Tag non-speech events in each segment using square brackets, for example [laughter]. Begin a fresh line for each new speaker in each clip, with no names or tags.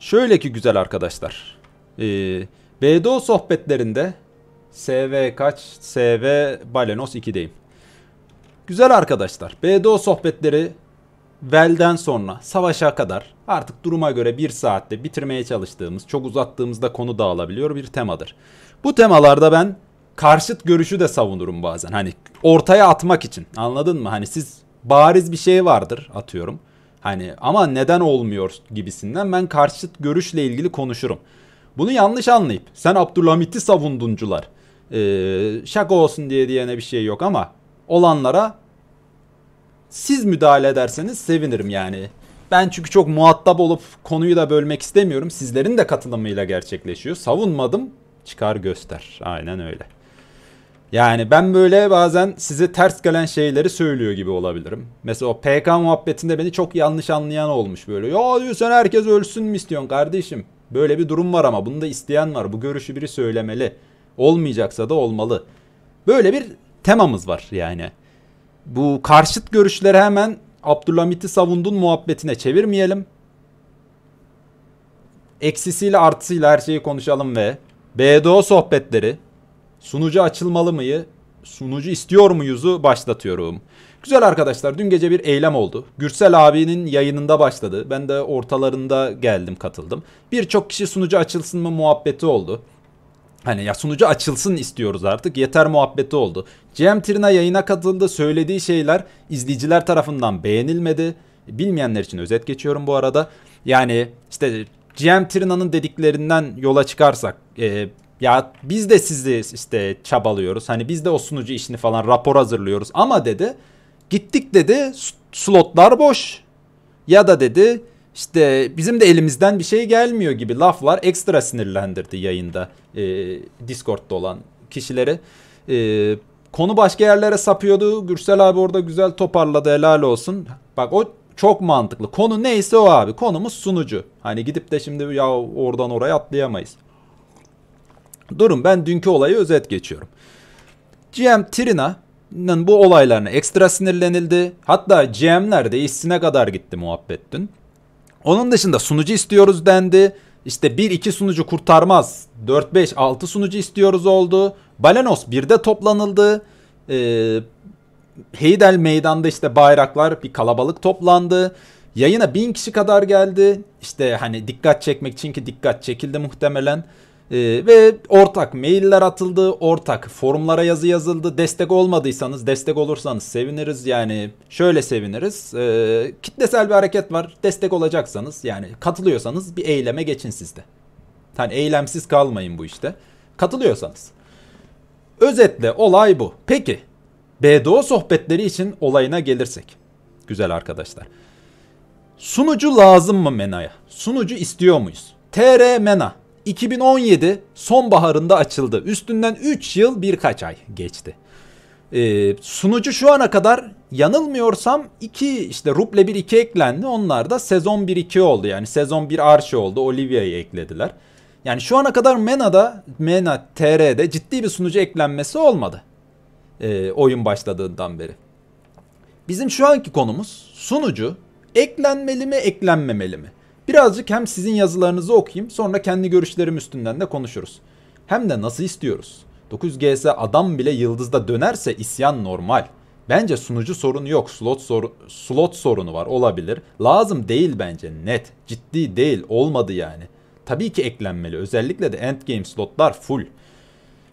Şöyle ki güzel arkadaşlar. Ee, BDO sohbetlerinde SV kaç? SV Balenos 2'deyim. Güzel arkadaşlar. BDO sohbetleri Vel'den sonra savaşa kadar artık duruma göre bir saatte bitirmeye çalıştığımız, çok uzattığımızda konu dağılabiliyor bir temadır. Bu temalarda ben karşıt görüşü de savunurum bazen. Hani ortaya atmak için. Anladın mı? Hani siz bariz bir şey vardır atıyorum. Hani ama neden olmuyor gibisinden ben karşıt görüşle ilgili konuşurum. Bunu yanlış anlayıp sen Abdülhamit'i savunduncular. Ee, şaka olsun diye diyene bir şey yok ama olanlara siz müdahale ederseniz sevinirim yani. Ben çünkü çok muhatap olup konuyu da bölmek istemiyorum. Sizlerin de katılımıyla gerçekleşiyor. Savunmadım çıkar göster. Aynen öyle. Yani ben böyle bazen size ters gelen şeyleri söylüyor gibi olabilirim. Mesela o PK muhabbetinde beni çok yanlış anlayan olmuş böyle. Ya diyor sen herkes ölsün mü istiyorsun kardeşim? Böyle bir durum var ama bunu da isteyen var. Bu görüşü biri söylemeli. Olmayacaksa da olmalı. Böyle bir temamız var yani. Bu karşıt görüşleri hemen Abdülhamit'i savundun muhabbetine çevirmeyelim. Eksisiyle artısıyla her şeyi konuşalım ve BDO sohbetleri Sunucu açılmalı mıyı? Sunucu istiyor muyuzu başlatıyorum. Güzel arkadaşlar dün gece bir eylem oldu. Gürsel abinin yayınında başladı. Ben de ortalarında geldim katıldım. Birçok kişi sunucu açılsın mı muhabbeti oldu. Hani ya sunucu açılsın istiyoruz artık. Yeter muhabbeti oldu. Cem Tirna yayına katıldı. Söylediği şeyler izleyiciler tarafından beğenilmedi. Bilmeyenler için özet geçiyorum bu arada. Yani işte Cem Tirna'nın dediklerinden yola çıkarsak e, ya biz de sizi işte çabalıyoruz. Hani biz de o sunucu işini falan rapor hazırlıyoruz. Ama dedi gittik dedi slotlar boş. Ya da dedi işte bizim de elimizden bir şey gelmiyor gibi laflar ekstra sinirlendirdi yayında e, Discord'da olan kişileri. E, konu başka yerlere sapıyordu. Gürsel abi orada güzel toparladı helal olsun. Bak o çok mantıklı. Konu neyse o abi. Konumuz sunucu. Hani gidip de şimdi ya oradan oraya atlayamayız. Durun ben dünkü olayı özet geçiyorum. GM Trina'nın bu olaylarına ekstra sinirlenildi. Hatta GM'ler de işsine kadar gitti muhabbet dün. Onun dışında sunucu istiyoruz dendi. İşte 1-2 sunucu kurtarmaz. 4-5-6 sunucu istiyoruz oldu. Balenos 1'de toplanıldı. Ee, Heydel meydanda işte bayraklar bir kalabalık toplandı. Yayına bin kişi kadar geldi. İşte hani dikkat çekmek için ki dikkat çekildi muhtemelen. Ee, ve ortak mailler atıldı, ortak forumlara yazı yazıldı. Destek olmadıysanız, destek olursanız seviniriz. Yani şöyle seviniriz. Ee, kitlesel bir hareket var. Destek olacaksanız yani katılıyorsanız bir eyleme geçin sizde. Yani eylemsiz kalmayın bu işte. Katılıyorsanız. Özetle olay bu. Peki BDO sohbetleri için olayına gelirsek. Güzel arkadaşlar. Sunucu lazım mı MENA'ya? Sunucu istiyor muyuz? TR MENA 2017 sonbaharında açıldı. Üstünden 3 yıl birkaç ay geçti. Ee, sunucu şu ana kadar yanılmıyorsam 2 işte Ruble 1 2 eklendi. Onlar da sezon 1 2 oldu. Yani sezon 1 arşi oldu. Olivia'yı eklediler. Yani şu ana kadar MENA'da, MENA TR'de ciddi bir sunucu eklenmesi olmadı. Ee, oyun başladığından beri. Bizim şu anki konumuz sunucu eklenmeli mi eklenmemeli mi? Birazcık hem sizin yazılarınızı okuyayım sonra kendi görüşlerim üstünden de konuşuruz. Hem de nasıl istiyoruz? 9 GS adam bile yıldızda dönerse isyan normal. Bence sunucu sorunu yok. Slot, sor slot sorunu var olabilir. Lazım değil bence net. Ciddi değil olmadı yani. Tabii ki eklenmeli. Özellikle de endgame slotlar full.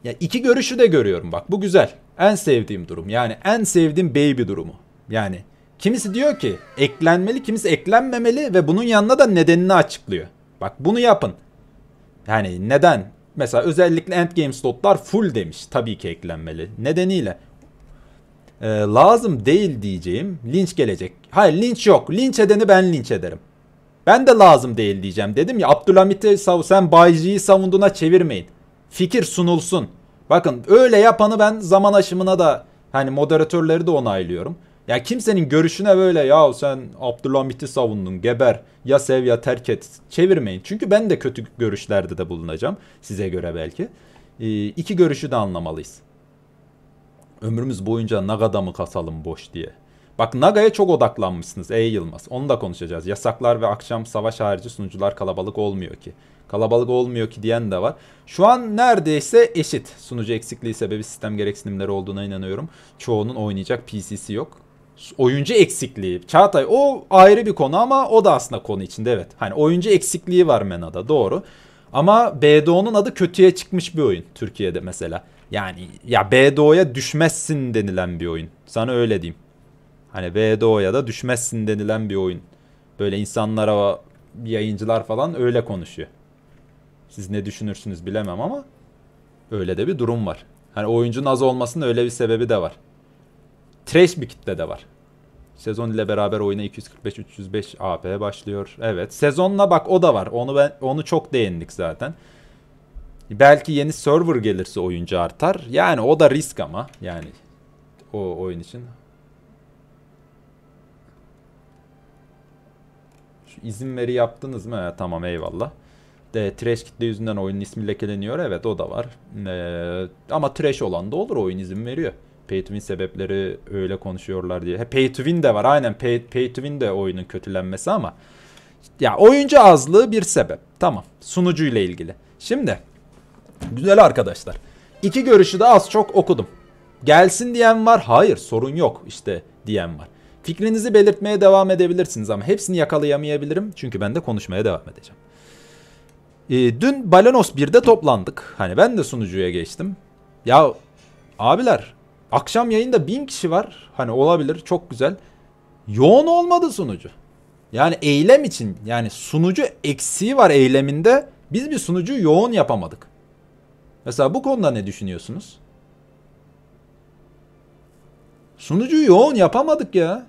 Ya iki görüşü de görüyorum bak bu güzel. En sevdiğim durum yani en sevdiğim baby durumu. Yani Kimisi diyor ki eklenmeli, kimisi eklenmemeli ve bunun yanına da nedenini açıklıyor. Bak bunu yapın. Yani neden? Mesela özellikle endgame slotlar full demiş. Tabii ki eklenmeli. Nedeniyle. Ee, lazım değil diyeceğim. Linç gelecek. Hayır linç yok. Linç edeni ben linç ederim. Ben de lazım değil diyeceğim. Dedim ya Abdülhamit'i sav sen Bayci'yi savunduğuna çevirmeyin. Fikir sunulsun. Bakın öyle yapanı ben zaman aşımına da hani moderatörleri de onaylıyorum. Ya kimsenin görüşüne böyle ya sen Abdülhamit'i savundun geber ya sev ya terk et çevirmeyin. Çünkü ben de kötü görüşlerde de bulunacağım size göre belki. Ee, iki görüşü de anlamalıyız. Ömrümüz boyunca Naga'da mı kasalım boş diye. Bak Naga'ya çok odaklanmışsınız Ey Yılmaz. Onu da konuşacağız. Yasaklar ve akşam savaş harici sunucular kalabalık olmuyor ki. Kalabalık olmuyor ki diyen de var. Şu an neredeyse eşit. Sunucu eksikliği sebebi sistem gereksinimleri olduğuna inanıyorum. Çoğunun oynayacak PC'si yok oyuncu eksikliği. Çağatay o ayrı bir konu ama o da aslında konu içinde evet. Hani oyuncu eksikliği var Mena'da doğru. Ama BDO'nun adı kötüye çıkmış bir oyun Türkiye'de mesela. Yani ya BDO'ya düşmezsin denilen bir oyun. Sana öyle diyeyim. Hani BDO'ya da düşmezsin denilen bir oyun. Böyle insanlara yayıncılar falan öyle konuşuyor. Siz ne düşünürsünüz bilemem ama öyle de bir durum var. Hani oyuncunun az olmasının öyle bir sebebi de var trash bir kitle de var. Sezon ile beraber oyuna 245-305 AP başlıyor. Evet. Sezonla bak o da var. Onu ben onu çok değindik zaten. Belki yeni server gelirse oyuncu artar. Yani o da risk ama. Yani o oyun için. Şu izin veri yaptınız mı? Evet, tamam eyvallah. De, trash kitle yüzünden oyunun ismi lekeleniyor. Evet o da var. Ee, ama trash olan da olur. Oyun izin veriyor. Pay to win sebepleri öyle konuşuyorlar diye. He, pay to win de var aynen pay, pay to win de oyunun kötülenmesi ama. Ya oyuncu azlığı bir sebep. Tamam sunucuyla ilgili. Şimdi güzel arkadaşlar. İki görüşü de az çok okudum. Gelsin diyen var. Hayır sorun yok işte diyen var. Fikrinizi belirtmeye devam edebilirsiniz ama hepsini yakalayamayabilirim. Çünkü ben de konuşmaya devam edeceğim. E, dün Balanos 1'de toplandık. Hani ben de sunucuya geçtim. Ya abiler Akşam yayında bin kişi var. Hani olabilir çok güzel. Yoğun olmadı sunucu. Yani eylem için yani sunucu eksiği var eyleminde. Biz bir sunucu yoğun yapamadık. Mesela bu konuda ne düşünüyorsunuz? Sunucu yoğun yapamadık ya.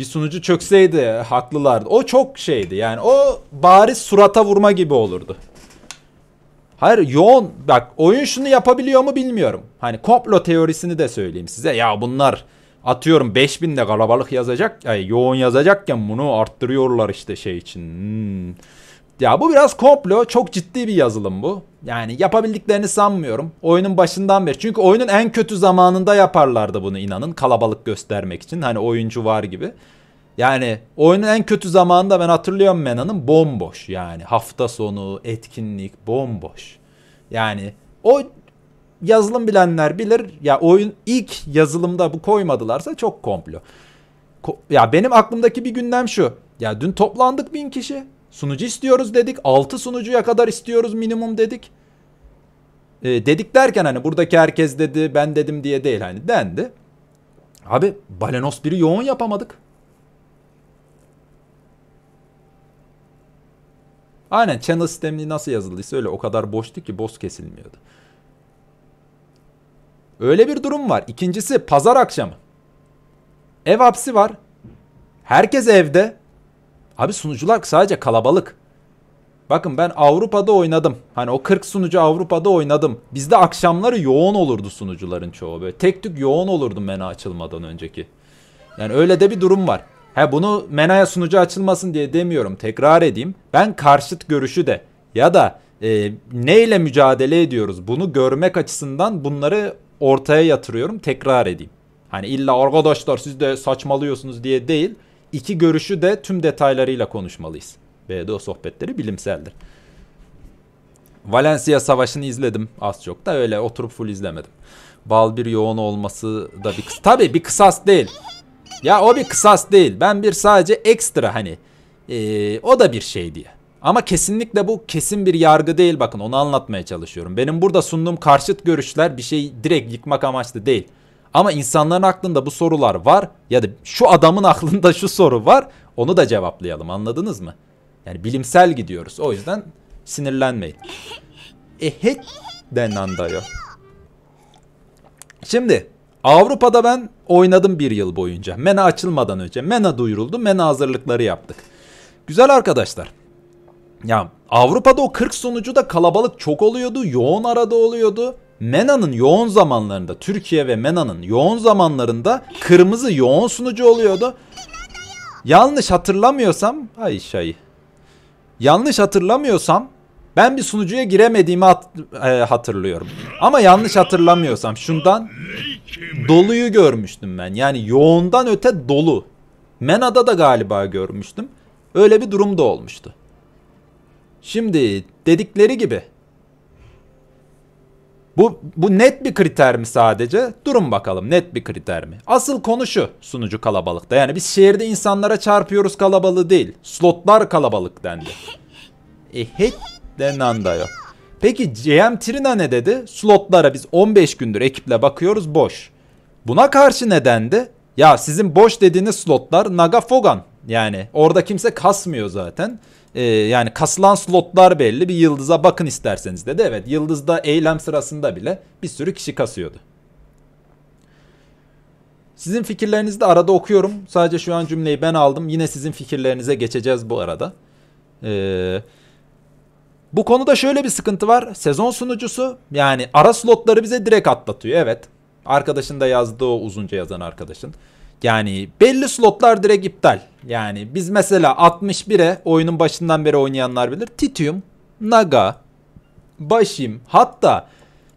bir sunucu çökseydi haklılardı. O çok şeydi yani o bariz surata vurma gibi olurdu. Hayır yoğun bak oyun şunu yapabiliyor mu bilmiyorum. Hani komplo teorisini de söyleyeyim size. Ya bunlar atıyorum 5000 de kalabalık yazacak. Yani yoğun yazacakken bunu arttırıyorlar işte şey için. Hmm. Ya bu biraz komplo. Çok ciddi bir yazılım bu. Yani yapabildiklerini sanmıyorum. Oyunun başından beri. Çünkü oyunun en kötü zamanında yaparlardı bunu inanın. Kalabalık göstermek için. Hani oyuncu var gibi. Yani oyunun en kötü zamanında ben hatırlıyorum Mena'nın bomboş. Yani hafta sonu, etkinlik bomboş. Yani o yazılım bilenler bilir. Ya oyun ilk yazılımda bu koymadılarsa çok komplo. Ko- ya benim aklımdaki bir gündem şu. Ya dün toplandık bin kişi. Sunucu istiyoruz dedik. 6 sunucuya kadar istiyoruz minimum dedik. E, dedik derken hani buradaki herkes dedi ben dedim diye değil hani dendi. Abi Balenos 1'i yoğun yapamadık. Aynen channel sistemini nasıl yazıldıysa öyle o kadar boştu ki boz kesilmiyordu. Öyle bir durum var. İkincisi pazar akşamı. Ev hapsi var. Herkes evde. Abi sunucular sadece kalabalık. Bakın ben Avrupa'da oynadım. Hani o 40 sunucu Avrupa'da oynadım. Bizde akşamları yoğun olurdu sunucuların çoğu. Böyle tek tük yoğun olurdu mena açılmadan önceki. Yani öyle de bir durum var. He bunu menaya sunucu açılmasın diye demiyorum. Tekrar edeyim. Ben karşıt görüşü de ya da e, neyle mücadele ediyoruz bunu görmek açısından bunları ortaya yatırıyorum. Tekrar edeyim. Hani illa arkadaşlar siz de saçmalıyorsunuz diye değil. İki görüşü de tüm detaylarıyla konuşmalıyız. Ve de o sohbetleri bilimseldir. Valencia Savaşı'nı izledim az çok da öyle oturup full izlemedim. Bal bir yoğun olması da bir kısas. Tabii bir kısas değil. Ya o bir kısas değil. Ben bir sadece ekstra hani ee, o da bir şey diye. Ama kesinlikle bu kesin bir yargı değil bakın onu anlatmaya çalışıyorum. Benim burada sunduğum karşıt görüşler bir şey direkt yıkmak amaçlı değil. Ama insanların aklında bu sorular var ya da şu adamın [laughs] aklında şu soru var onu da cevaplayalım anladınız mı? Yani bilimsel gidiyoruz o yüzden sinirlenmeyin. [laughs] Ehet denen dayı. Şimdi Avrupa'da ben oynadım bir yıl boyunca. MENA açılmadan önce. MENA duyuruldu. MENA hazırlıkları yaptık. Güzel arkadaşlar. Ya Avrupa'da o 40 sonucu da kalabalık çok oluyordu. Yoğun arada oluyordu. MENA'nın yoğun zamanlarında Türkiye ve MENA'nın yoğun zamanlarında kırmızı yoğun sunucu oluyordu. Yanlış hatırlamıyorsam ay şey. Yanlış hatırlamıyorsam ben bir sunucuya giremediğimi hat, e, hatırlıyorum. Ama yanlış hatırlamıyorsam şundan doluyu görmüştüm ben. Yani yoğundan öte dolu. MENA'da da galiba görmüştüm. Öyle bir durum da olmuştu. Şimdi dedikleri gibi bu, bu net bir kriter mi sadece? Durun bakalım net bir kriter mi? Asıl konu şu sunucu kalabalıkta. Yani biz şehirde insanlara çarpıyoruz kalabalığı değil. Slotlar kalabalık dendi. [laughs] Ehet denen da yok. Peki GM Trina ne dedi? Slotlara biz 15 gündür ekiple bakıyoruz boş. Buna karşı nedendi? Ya sizin boş dediğiniz slotlar Naga Fogan. Yani orada kimse kasmıyor zaten e, yani kasılan slotlar belli. Bir yıldıza bakın isterseniz dedi. Evet yıldızda eylem sırasında bile bir sürü kişi kasıyordu. Sizin fikirlerinizi de arada okuyorum. Sadece şu an cümleyi ben aldım. Yine sizin fikirlerinize geçeceğiz bu arada. Ee, bu konuda şöyle bir sıkıntı var. Sezon sunucusu yani ara slotları bize direkt atlatıyor. Evet. Arkadaşın da yazdığı o uzunca yazan arkadaşın. Yani belli slotlar direkt iptal. Yani biz mesela 61'e oyunun başından beri oynayanlar bilir. Titium, Naga, Başim hatta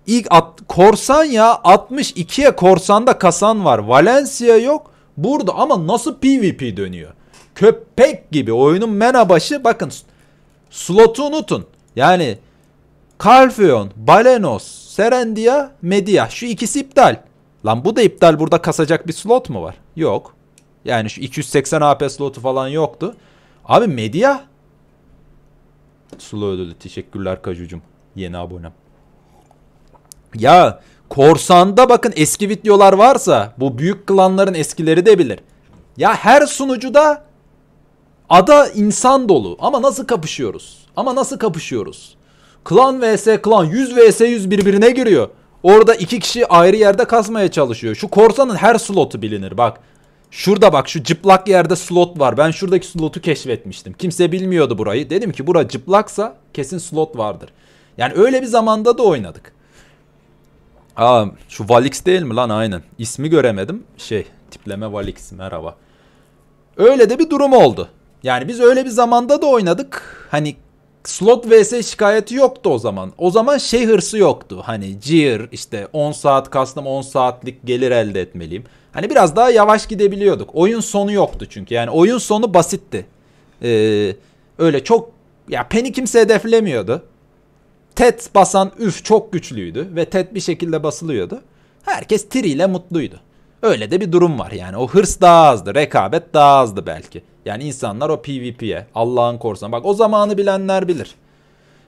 ilk at, korsan ya 62'ye korsanda kasan var. Valencia yok. Burada ama nasıl PvP dönüyor? Köpek gibi oyunun mena başı bakın slotu unutun. Yani Kalfion, Balenos, Serendia, Media şu ikisi iptal. Lan bu da iptal burada kasacak bir slot mu var? Yok. Yani şu 280 AP slotu falan yoktu. Abi medya. Slow ödülü. Teşekkürler Kajucum. Yeni abonem. Ya korsanda bakın eski videolar varsa bu büyük klanların eskileri de bilir. Ya her sunucuda ada insan dolu ama nasıl kapışıyoruz? Ama nasıl kapışıyoruz? Klan vs klan 100 vs 100 birbirine giriyor. Orada iki kişi ayrı yerde kazmaya çalışıyor. Şu korsanın her slotu bilinir bak. Şurada bak şu cıplak yerde slot var. Ben şuradaki slotu keşfetmiştim. Kimse bilmiyordu burayı. Dedim ki bura cıplaksa kesin slot vardır. Yani öyle bir zamanda da oynadık. Aa, şu Valix değil mi lan aynen. İsmi göremedim. Şey tipleme Valix merhaba. Öyle de bir durum oldu. Yani biz öyle bir zamanda da oynadık. Hani slot vs şikayeti yoktu o zaman. O zaman şey hırsı yoktu. Hani cir işte 10 saat kastım 10 saatlik gelir elde etmeliyim. Hani biraz daha yavaş gidebiliyorduk. Oyun sonu yoktu çünkü. Yani oyun sonu basitti. Ee, öyle çok ya Penny kimse hedeflemiyordu. Ted basan üf çok güçlüydü ve Ted bir şekilde basılıyordu. Herkes tiriyle mutluydu. Öyle de bir durum var yani. O hırs daha azdı, rekabet daha azdı belki. Yani insanlar o PvP'ye, Allah'ın korsan. Bak o zamanı bilenler bilir.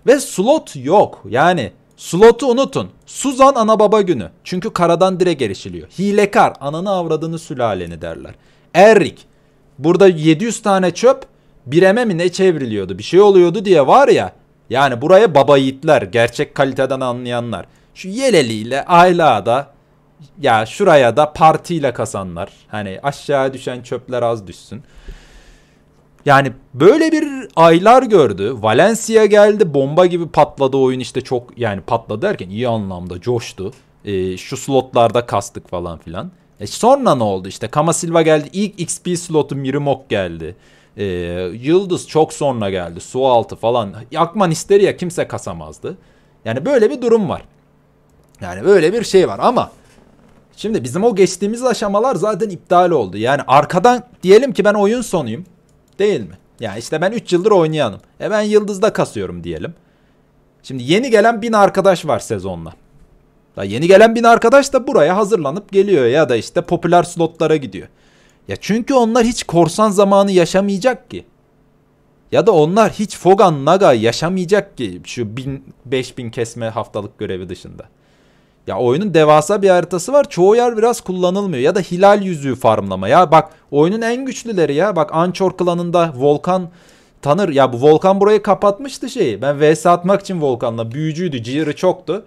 Ve slot yok. Yani slotu unutun. Suzan ana baba günü. Çünkü karadan dire erişiliyor. Hilekar, ananı avradını sülaleni derler. Errik. Burada 700 tane çöp bireme mi ne çevriliyordu? Bir şey oluyordu diye var ya. Yani buraya baba yiğitler, gerçek kaliteden anlayanlar. Şu yeleliyle ile Ayla'da ya şuraya da partiyle kasanlar. Hani aşağı düşen çöpler az düşsün. Yani böyle bir aylar gördü. Valencia geldi bomba gibi patladı oyun işte çok yani patladı derken iyi anlamda coştu. Ee, şu slotlarda kastık falan filan. E sonra ne oldu işte Kama Silva geldi ilk XP slotu Mirimok geldi. Ee, Yıldız çok sonra geldi su altı falan. Akman isteri ya kimse kasamazdı. Yani böyle bir durum var. Yani böyle bir şey var ama Şimdi bizim o geçtiğimiz aşamalar zaten iptal oldu. Yani arkadan diyelim ki ben oyun sonuyum. Değil mi? Ya yani işte ben 3 yıldır oynayanım. E ben yıldızda kasıyorum diyelim. Şimdi yeni gelen bin arkadaş var sezonla. Ya yeni gelen bin arkadaş da buraya hazırlanıp geliyor ya da işte popüler slotlara gidiyor. Ya çünkü onlar hiç korsan zamanı yaşamayacak ki. Ya da onlar hiç Fogan Naga yaşamayacak ki şu 1000 5000 kesme haftalık görevi dışında. Ya oyunun devasa bir haritası var. Çoğu yer biraz kullanılmıyor. Ya da hilal yüzüğü farmlama. Ya bak oyunun en güçlüleri ya. Bak Anchor klanında Volkan tanır. Ya bu Volkan burayı kapatmıştı şeyi. Ben vs atmak için Volkan'la büyücüydü. ciğeri çoktu.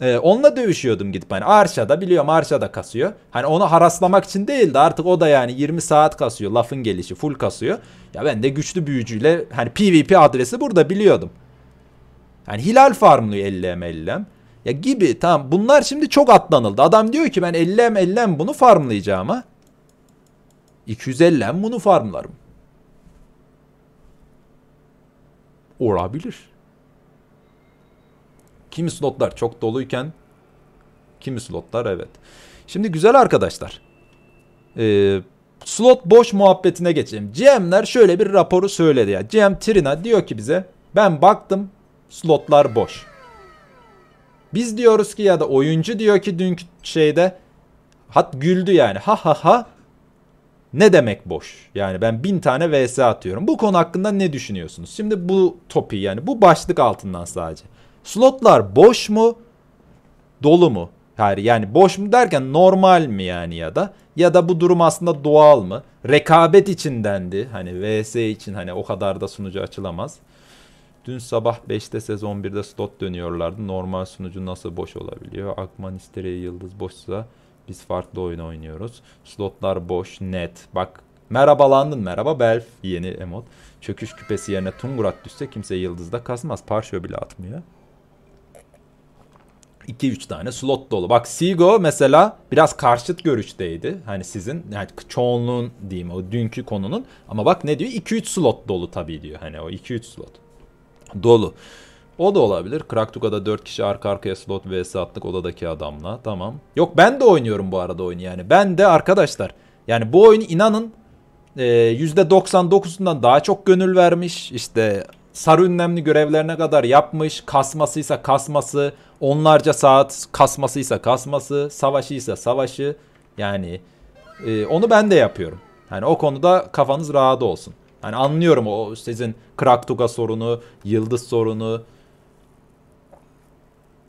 Ee, onunla dövüşüyordum gidip hani Arşa'da biliyorum Arşa'da kasıyor. Hani onu haraslamak için değildi artık o da yani 20 saat kasıyor lafın gelişi full kasıyor. Ya ben de güçlü büyücüyle hani PvP adresi burada biliyordum. Hani hilal farmlıyor ellem ellem. Ya gibi tamam bunlar şimdi çok atlanıldı. Adam diyor ki ben 50'm 50'm bunu farmlayacağım 250 250'm bunu farmlarım. Olabilir. Kimi slotlar çok doluyken kimi slotlar evet. Şimdi güzel arkadaşlar. Ee, slot boş muhabbetine geçelim. GM'ler şöyle bir raporu söyledi ya. GM Trina diyor ki bize ben baktım slotlar boş. Biz diyoruz ki ya da oyuncu diyor ki dünkü şeyde hat güldü yani ha ha ha ne demek boş? Yani ben bin tane vs atıyorum. Bu konu hakkında ne düşünüyorsunuz? Şimdi bu topi yani bu başlık altından sadece. Slotlar boş mu? Dolu mu? Yani, yani boş mu derken normal mi yani ya da? Ya da bu durum aslında doğal mı? Rekabet içindendi. Hani vs için hani o kadar da sunucu açılamaz. Dün sabah 5'te sezon 11'de slot dönüyorlardı. Normal sunucu nasıl boş olabiliyor? Akman İstere'ye yıldız boşsa biz farklı oyun oynuyoruz. Slotlar boş, net. Bak merhabalandın. Merhaba Belf. Yeni emot. Çöküş küpesi yerine Tungurat düşse kimse yıldızda kasmaz. Parşö bile atmıyor. 2-3 tane slot dolu. Bak Sigo mesela biraz karşıt görüşteydi. Hani sizin yani çoğunluğun diyeyim o dünkü konunun. Ama bak ne diyor? 2-3 slot dolu tabii diyor. Hani o 2-3 slot dolu. O da olabilir. Kraktuga'da 4 kişi arka arkaya slot vs attık odadaki adamla. Tamam. Yok ben de oynuyorum bu arada oyunu yani. Ben de arkadaşlar. Yani bu oyunu inanın %99'undan e, daha çok gönül vermiş. İşte sarı ünlemli görevlerine kadar yapmış. Kasmasıysa kasması. Onlarca saat kasmasıysa kasması. Savaşıysa savaşı. Yani e, onu ben de yapıyorum. Yani o konuda kafanız rahat olsun. Hani anlıyorum o sizin Kraktuga sorunu, Yıldız sorunu.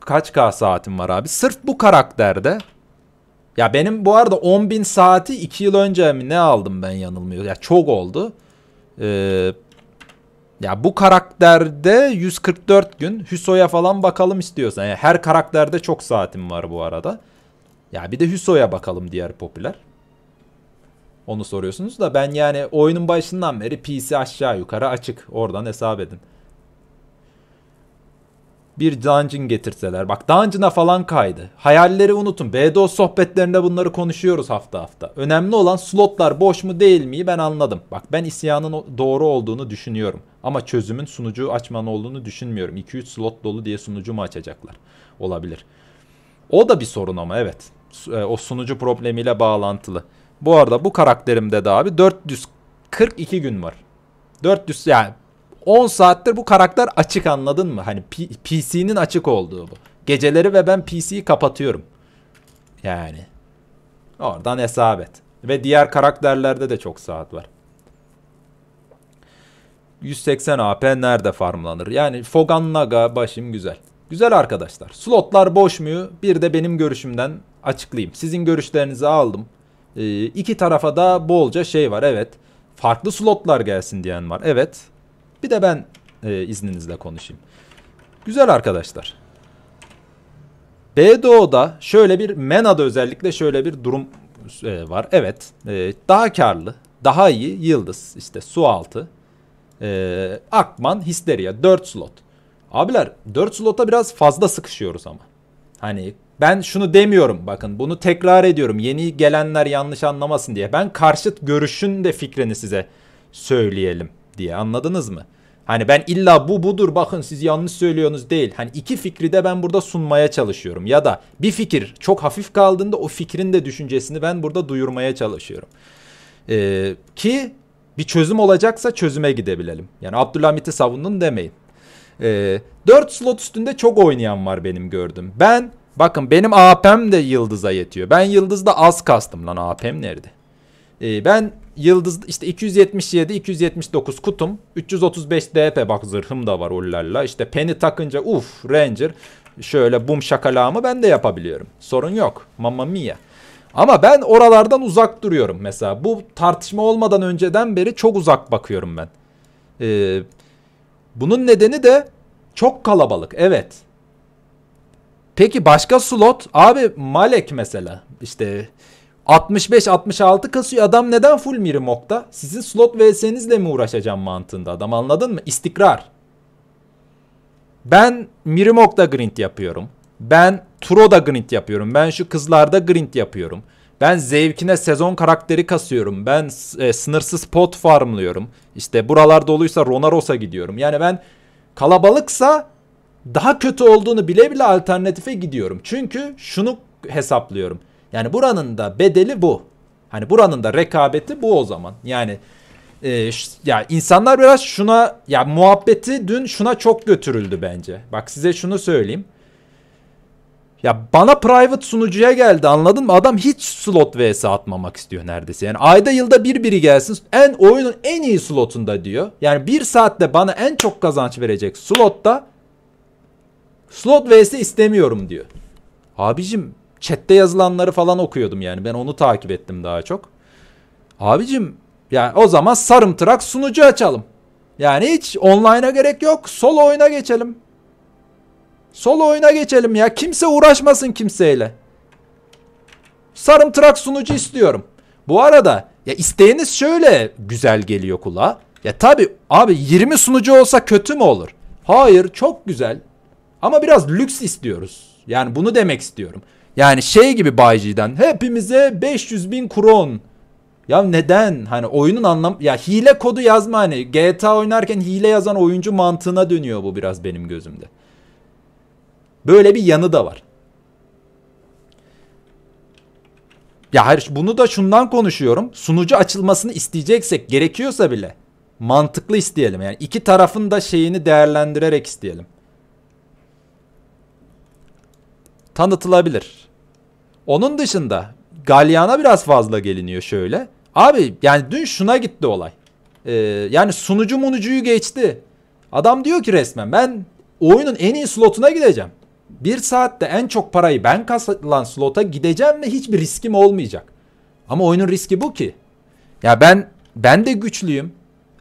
Kaç K saatim var abi? Sırf bu karakterde. Ya benim bu arada 10.000 saati 2 yıl önce mi ne aldım ben yanılmıyor. Ya çok oldu. Ee, ya bu karakterde 144 gün Hüso'ya falan bakalım istiyorsan. Yani her karakterde çok saatim var bu arada. Ya bir de Hüso'ya bakalım diğer popüler. Onu soruyorsunuz da ben yani oyunun başından beri PC aşağı yukarı açık. Oradan hesap edin. Bir dungeon getirseler. Bak dungeon'a falan kaydı. Hayalleri unutun. BDO sohbetlerinde bunları konuşuyoruz hafta hafta. Önemli olan slotlar boş mu değil miyi ben anladım. Bak ben isyanın doğru olduğunu düşünüyorum. Ama çözümün sunucu açman olduğunu düşünmüyorum. 2-3 slot dolu diye sunucu mu açacaklar? Olabilir. O da bir sorun ama evet. E, o sunucu problemiyle bağlantılı. Bu arada bu karakterimde de abi 442 gün var. 400 yani 10 saattir bu karakter açık anladın mı? Hani PC'nin açık olduğu bu. Geceleri ve ben PC'yi kapatıyorum. Yani. Oradan hesap et. Ve diğer karakterlerde de çok saat var. 180 AP nerede farmlanır? Yani Fogan Naga başım güzel. Güzel arkadaşlar. Slotlar boş mu? Bir de benim görüşümden açıklayayım. Sizin görüşlerinizi aldım. E, iki tarafa da bolca şey var evet. Farklı slotlar gelsin diyen var evet. Bir de ben e, izninizle konuşayım. Güzel arkadaşlar. BDO'da şöyle bir MENA'da özellikle şöyle bir durum e, var. Evet e, daha karlı, daha iyi Yıldız işte su altı, e, Akman, Histeria 4 slot. Abiler 4 slota biraz fazla sıkışıyoruz ama. Hani ben şunu demiyorum bakın bunu tekrar ediyorum yeni gelenler yanlış anlamasın diye. Ben karşıt görüşün de fikrini size söyleyelim diye anladınız mı? Hani ben illa bu budur bakın siz yanlış söylüyorsunuz değil. Hani iki fikri de ben burada sunmaya çalışıyorum. Ya da bir fikir çok hafif kaldığında o fikrin de düşüncesini ben burada duyurmaya çalışıyorum. Ee, ki bir çözüm olacaksa çözüme gidebilelim. Yani Abdülhamit'i savundun demeyin. Ee, 4 slot üstünde çok oynayan var benim gördüm. Ben Bakın benim AP'm e de yıldıza yetiyor. Ben yıldızda az kastım lan AP'm e nerede? Ee, ben yıldız işte 277 279 kutum 335 DP bak zırhım da var ullarla. İşte peni takınca uf ranger şöyle bum şakalağımı ben de yapabiliyorum. Sorun yok. Mamma mia. Ama ben oralardan uzak duruyorum mesela. Bu tartışma olmadan önceden beri çok uzak bakıyorum ben. Ee, bunun nedeni de çok kalabalık. Evet. Peki başka slot abi Malek mesela işte 65-66 kasıyor adam neden full Mirimok'ta? Sizin slot vs'nizle mi uğraşacağım mantığında adam anladın mı? İstikrar. Ben Mirimok'ta grind yapıyorum. Ben Turo'da grind yapıyorum. Ben şu kızlarda grind yapıyorum. Ben zevkine sezon karakteri kasıyorum. Ben e, sınırsız pot farmlıyorum. İşte buralar doluysa Ronaros'a gidiyorum. Yani ben kalabalıksa daha kötü olduğunu bile bile alternatife gidiyorum. Çünkü şunu hesaplıyorum. Yani buranın da bedeli bu. Hani buranın da rekabeti bu o zaman. Yani e, ya insanlar biraz şuna ya muhabbeti dün şuna çok götürüldü bence. Bak size şunu söyleyeyim. Ya bana private sunucuya geldi anladın mı? Adam hiç slot vs atmamak istiyor neredeyse. Yani ayda yılda bir biri gelsin en oyunun en iyi slotunda diyor. Yani bir saatte bana en çok kazanç verecek slotta Slot vs istemiyorum diyor. Abicim chatte yazılanları falan okuyordum yani. Ben onu takip ettim daha çok. Abicim yani o zaman sarımtırak sunucu açalım. Yani hiç online'a gerek yok. Solo oyuna geçelim. Solo oyuna geçelim ya. Kimse uğraşmasın kimseyle. Sarımtırak sunucu istiyorum. Bu arada ya isteğiniz şöyle güzel geliyor kulağa. Ya tabi abi 20 sunucu olsa kötü mü olur? Hayır çok güzel. Ama biraz lüks istiyoruz. Yani bunu demek istiyorum. Yani şey gibi Bayci'den hepimize 500 bin kron. Ya neden? Hani oyunun anlam... Ya hile kodu yazma hani. GTA oynarken hile yazan oyuncu mantığına dönüyor bu biraz benim gözümde. Böyle bir yanı da var. Ya hayır bunu da şundan konuşuyorum. Sunucu açılmasını isteyeceksek gerekiyorsa bile mantıklı isteyelim. Yani iki tarafın da şeyini değerlendirerek isteyelim. tanıtılabilir. Onun dışında Galyan'a biraz fazla geliniyor şöyle. Abi yani dün şuna gitti olay. Ee, yani sunucu munucuyu geçti. Adam diyor ki resmen ben oyunun en iyi slotuna gideceğim. Bir saatte en çok parayı ben kasatılan slota gideceğim ve hiçbir riskim olmayacak. Ama oyunun riski bu ki. Ya ben ben de güçlüyüm.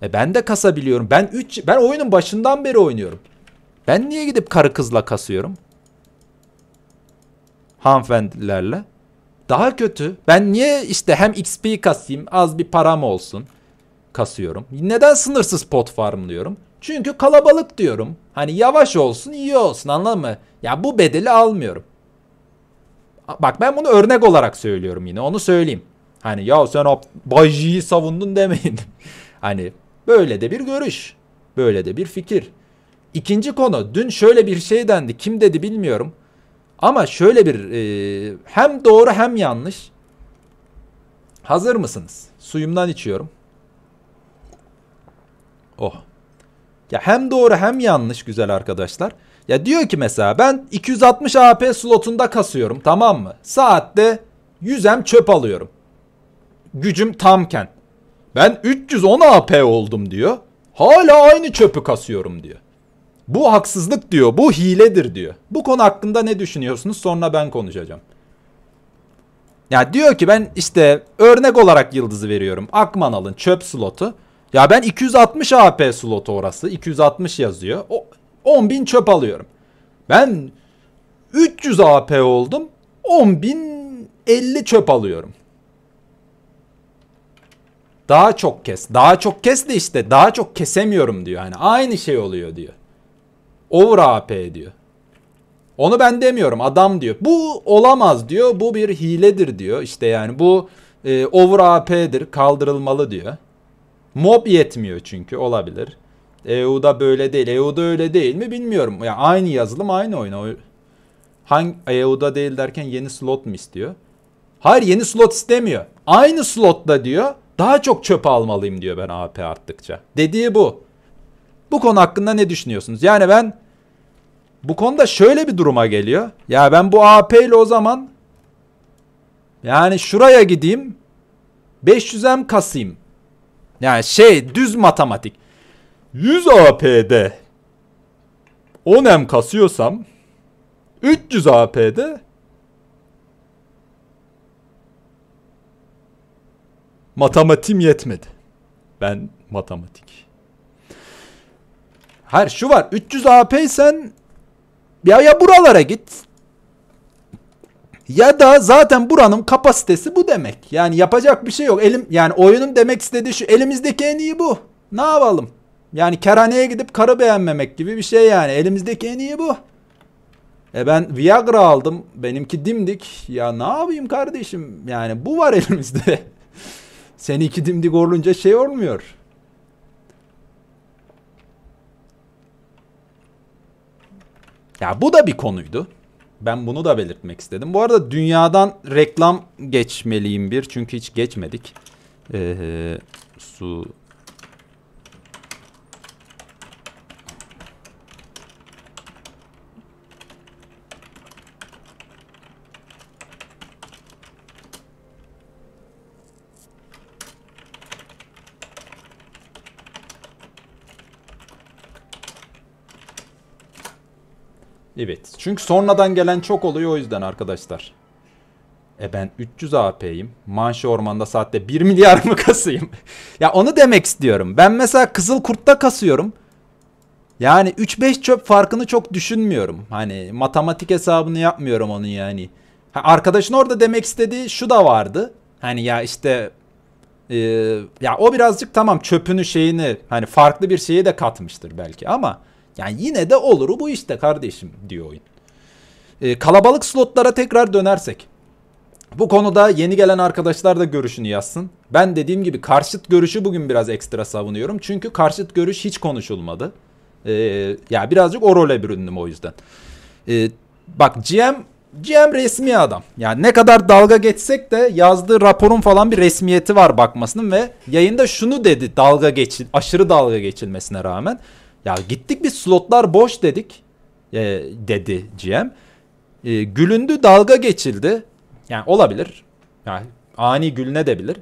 E ben de kasabiliyorum. Ben 3 ben oyunun başından beri oynuyorum. Ben niye gidip karı kızla kasıyorum? hanımefendilerle. Daha kötü. Ben niye işte hem XP kasayım az bir param olsun kasıyorum. Neden sınırsız pot farmlıyorum? Çünkü kalabalık diyorum. Hani yavaş olsun iyi olsun anladın mı? Ya bu bedeli almıyorum. Bak ben bunu örnek olarak söylüyorum yine onu söyleyeyim. Hani ya sen Bayji'yi savundun demeyin. [laughs] hani böyle de bir görüş. Böyle de bir fikir. İkinci konu dün şöyle bir şey dendi. Kim dedi bilmiyorum. Ama şöyle bir e, hem doğru hem yanlış. Hazır mısınız? Suyumdan içiyorum. Oh. Ya hem doğru hem yanlış güzel arkadaşlar. Ya diyor ki mesela ben 260 AP slotunda kasıyorum tamam mı? Saatte 100M çöp alıyorum. Gücüm tamken. Ben 310 AP oldum diyor. Hala aynı çöpü kasıyorum diyor. Bu haksızlık diyor. Bu hiledir diyor. Bu konu hakkında ne düşünüyorsunuz? Sonra ben konuşacağım. Ya diyor ki ben işte örnek olarak yıldızı veriyorum. Akman alın çöp slotu. Ya ben 260 AP slotu orası. 260 yazıyor. O 10.000 çöp alıyorum. Ben 300 AP oldum. 10.050 çöp alıyorum. Daha çok kes. Daha çok kes de işte daha çok kesemiyorum diyor. Yani aynı şey oluyor diyor. Over AP diyor. Onu ben demiyorum adam diyor. Bu olamaz diyor. Bu bir hiledir diyor. İşte yani bu e, over AP'dir kaldırılmalı diyor. Mob yetmiyor çünkü olabilir. EU'da böyle değil. EU'da öyle değil mi bilmiyorum. Ya yani aynı yazılım aynı oyun. Hangi EU'da değil derken yeni slot mu istiyor? Hayır yeni slot istemiyor. Aynı slotta diyor. Daha çok çöp almalıyım diyor ben AP arttıkça. Dediği bu. Bu konu hakkında ne düşünüyorsunuz? Yani ben bu konuda şöyle bir duruma geliyor. Ya ben bu AP ile o zaman yani şuraya gideyim 500M kasayım. Yani şey düz matematik. 100 AP'de 10M kasıyorsam 300 AP'de matematim yetmedi. Ben matematik. Hayır şu var. 300 ap sen ya ya buralara git. Ya da zaten buranın kapasitesi bu demek. Yani yapacak bir şey yok. Elim yani oyunun demek istediği şu elimizdeki en iyi bu. Ne yapalım? Yani kerhaneye gidip karı beğenmemek gibi bir şey yani. Elimizdeki en iyi bu. E ben Viagra aldım. Benimki dimdik. Ya ne yapayım kardeşim? Yani bu var elimizde. [laughs] seni iki dimdik olunca şey olmuyor. Ya bu da bir konuydu. Ben bunu da belirtmek istedim. Bu arada dünyadan reklam geçmeliyim bir. Çünkü hiç geçmedik. Ee, su Evet. Çünkü sonradan gelen çok oluyor o yüzden arkadaşlar. E ben 300 AP'yim. Manşe ormanda saatte 1 [laughs] milyar mı kasayım? ya onu demek istiyorum. Ben mesela Kızıl Kurt'ta kasıyorum. Yani 3-5 çöp farkını çok düşünmüyorum. Hani matematik hesabını yapmıyorum onun yani. Ha, arkadaşın orada demek istediği şu da vardı. Hani ya işte e, ya o birazcık tamam çöpünü şeyini hani farklı bir şeyi de katmıştır belki ama yani yine de oluru bu işte kardeşim diyor oyun. E, kalabalık slotlara tekrar dönersek. Bu konuda yeni gelen arkadaşlar da görüşünü yazsın. Ben dediğim gibi karşıt görüşü bugün biraz ekstra savunuyorum. Çünkü karşıt görüş hiç konuşulmadı. Ee, ya yani birazcık o role büründüm o yüzden. Ee, bak GM GM resmi adam. Yani ne kadar dalga geçsek de yazdığı raporun falan bir resmiyeti var bakmasının ve yayında şunu dedi dalga geçil aşırı dalga geçilmesine rağmen. Ya gittik bir slotlar boş dedik. E, dedi GM. E, gülündü dalga geçildi. Yani olabilir. Yani ani gülüne de bilir.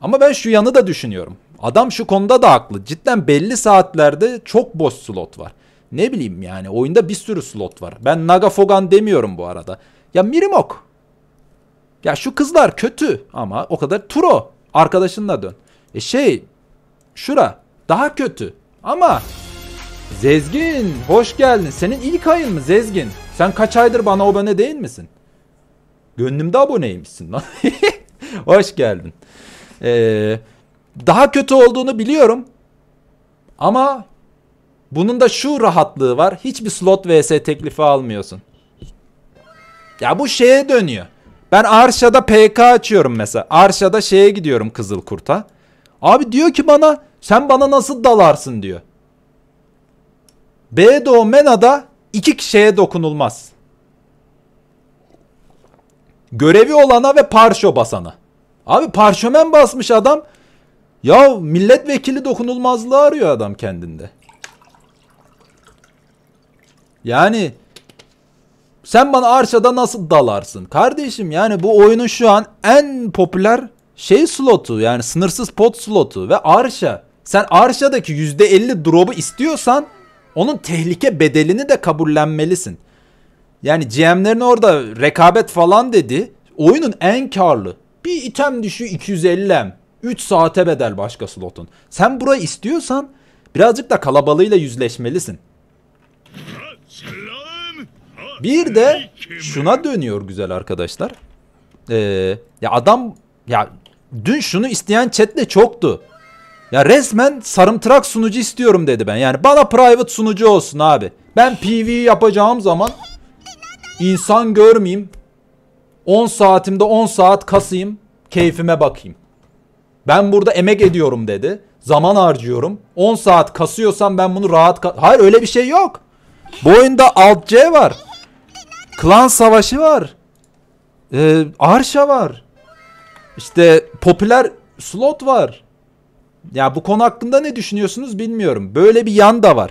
Ama ben şu yanı da düşünüyorum. Adam şu konuda da haklı. Cidden belli saatlerde çok boş slot var. Ne bileyim yani oyunda bir sürü slot var. Ben Nagafogan demiyorum bu arada. Ya Mirimok. Ya şu kızlar kötü ama o kadar Turo. Arkadaşınla dön. E şey şura daha kötü ama Zezgin hoş geldin. Senin ilk ayın mı Zezgin? Sen kaç aydır bana abone değil misin? Gönlümde aboneymişsin lan. [laughs] hoş geldin. Ee, daha kötü olduğunu biliyorum. Ama bunun da şu rahatlığı var. Hiçbir slot vs teklifi almıyorsun. Ya bu şeye dönüyor. Ben Arşa'da PK açıyorum mesela. Arşa'da şeye gidiyorum Kızıl Kurt'a. Abi diyor ki bana sen bana nasıl dalarsın diyor. Bedo Mena'da iki kişiye dokunulmaz. Görevi olana ve parşo basana. Abi parşömen basmış adam. Ya milletvekili dokunulmazlığı arıyor adam kendinde. Yani sen bana arşada nasıl dalarsın? Kardeşim yani bu oyunun şu an en popüler şey slotu yani sınırsız pot slotu ve arşa. Sen arşadaki %50 drop'u istiyorsan onun tehlike bedelini de kabullenmelisin. Yani GM'lerin orada rekabet falan dedi. Oyunun en karlı. Bir item düşü 250 m. 3 saate bedel başka slotun. Sen burayı istiyorsan birazcık da kalabalığıyla yüzleşmelisin. Bir de şuna dönüyor güzel arkadaşlar. Ee, ya adam ya dün şunu isteyen chatle çoktu. Ya resmen sarımtırak sunucu istiyorum dedi ben. Yani bana private sunucu olsun abi. Ben PV yapacağım zaman insan görmeyeyim. 10 saatimde 10 saat kasayım. Keyfime bakayım. Ben burada emek ediyorum dedi. Zaman harcıyorum. 10 saat kasıyorsam ben bunu rahat... Hayır öyle bir şey yok. Bu oyunda alt C var. Klan savaşı var. Ee, arşa var. İşte popüler slot var. Ya bu konu hakkında ne düşünüyorsunuz bilmiyorum. Böyle bir yan da var.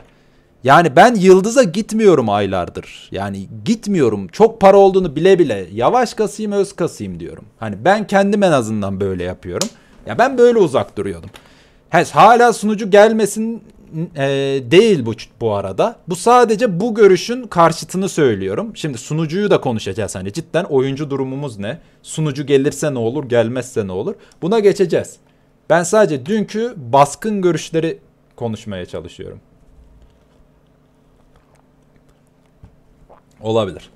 Yani ben Yıldız'a gitmiyorum aylardır. Yani gitmiyorum. Çok para olduğunu bile bile yavaş kasayım öz kasayım diyorum. Hani ben kendim en azından böyle yapıyorum. Ya ben böyle uzak duruyordum. Hala sunucu gelmesin e, değil bu bu arada. Bu sadece bu görüşün karşıtını söylüyorum. Şimdi sunucuyu da konuşacağız hani cidden oyuncu durumumuz ne? Sunucu gelirse ne olur, gelmezse ne olur? Buna geçeceğiz. Ben sadece dünkü baskın görüşleri konuşmaya çalışıyorum. Olabilir.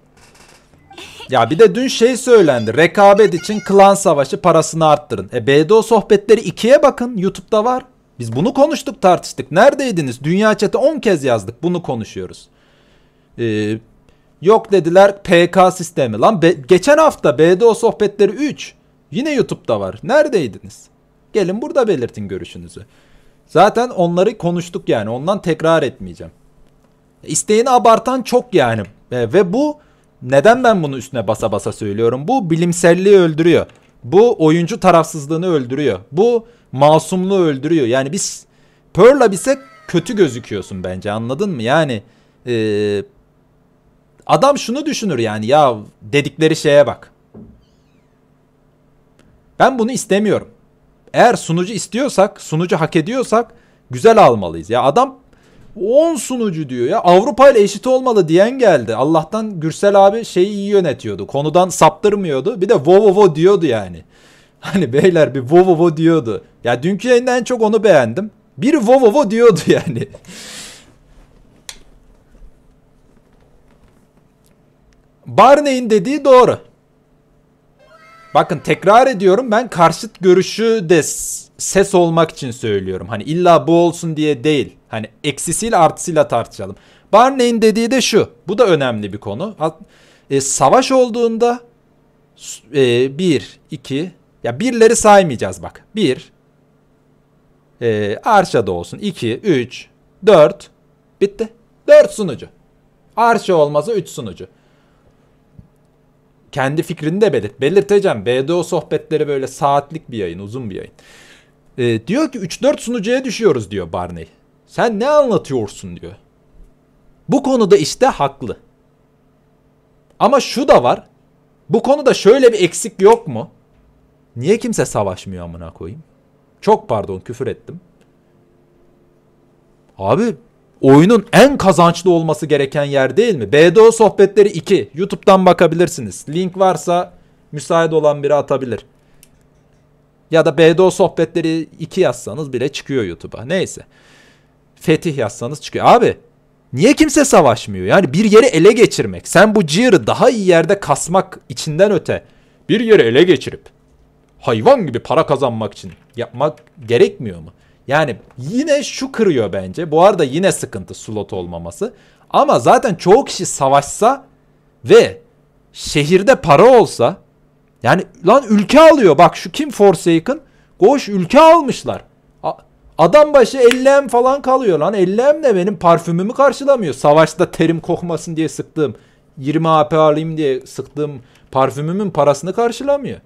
Ya bir de dün şey söylendi. Rekabet için klan savaşı parasını arttırın. E BDO sohbetleri ikiye bakın. Youtube'da var. Biz bunu konuştuk tartıştık. Neredeydiniz? Dünya chat'e 10 kez yazdık. Bunu konuşuyoruz. Ee, yok dediler PK sistemi. Lan geçen hafta BDO sohbetleri 3. Yine YouTube'da var. Neredeydiniz? Gelin burada belirtin görüşünüzü. Zaten onları konuştuk yani. Ondan tekrar etmeyeceğim. İsteğini abartan çok yani. E, ve bu neden ben bunu üstüne basa basa söylüyorum? Bu bilimselliği öldürüyor. Bu oyuncu tarafsızlığını öldürüyor. Bu masumluğu öldürüyor. Yani biz Pearl'a bize kötü gözüküyorsun bence anladın mı? Yani e, adam şunu düşünür yani ya dedikleri şeye bak. Ben bunu istemiyorum. Eğer sunucu istiyorsak, sunucu hak ediyorsak güzel almalıyız. Ya adam 10 sunucu diyor ya Avrupa ile eşit olmalı diyen geldi. Allah'tan Gürsel abi şeyi iyi yönetiyordu. Konudan saptırmıyordu. Bir de vovovo vo diyordu yani. [laughs] Hani beyler bir vovovo vo diyordu. Ya dünkü yayında en çok onu beğendim. Bir vovovo vo diyordu [laughs] yani. Barney'in dediği doğru. Bakın tekrar ediyorum ben karşıt görüşü de ses olmak için söylüyorum. Hani illa bu olsun diye değil. Hani eksisiyle artısıyla tartışalım. Barney'in dediği de şu. Bu da önemli bir konu. E, savaş olduğunda e, bir, iki, ya birleri saymayacağız bak. Bir, e, da olsun. iki, üç, dört, bitti. Dört sunucu. Arşa olmazsa üç sunucu kendi fikrini de belirt. Belirteceğim. BDO sohbetleri böyle saatlik bir yayın, uzun bir yayın. E, diyor ki 3-4 sunucuya düşüyoruz diyor Barney. Sen ne anlatıyorsun diyor. Bu konuda işte haklı. Ama şu da var. Bu konuda şöyle bir eksik yok mu? Niye kimse savaşmıyor amına koyayım? Çok pardon küfür ettim. Abi oyunun en kazançlı olması gereken yer değil mi? BDO sohbetleri 2. YouTube'dan bakabilirsiniz. Link varsa müsait olan biri atabilir. Ya da BDO sohbetleri 2 yazsanız bile çıkıyor YouTube'a. Neyse. Fetih yazsanız çıkıyor. Abi niye kimse savaşmıyor? Yani bir yeri ele geçirmek. Sen bu Gear'ı daha iyi yerde kasmak içinden öte. Bir yeri ele geçirip hayvan gibi para kazanmak için yapmak gerekmiyor mu? Yani yine şu kırıyor bence. Bu arada yine sıkıntı slot olmaması. Ama zaten çoğu kişi savaşsa ve şehirde para olsa yani lan ülke alıyor. Bak şu kim Forsaken? Koş ülke almışlar. Adam başı 50 falan kalıyor lan. 50 de benim parfümümü karşılamıyor. Savaşta terim kokmasın diye sıktığım 20 AP alayım diye sıktığım parfümümün parasını karşılamıyor.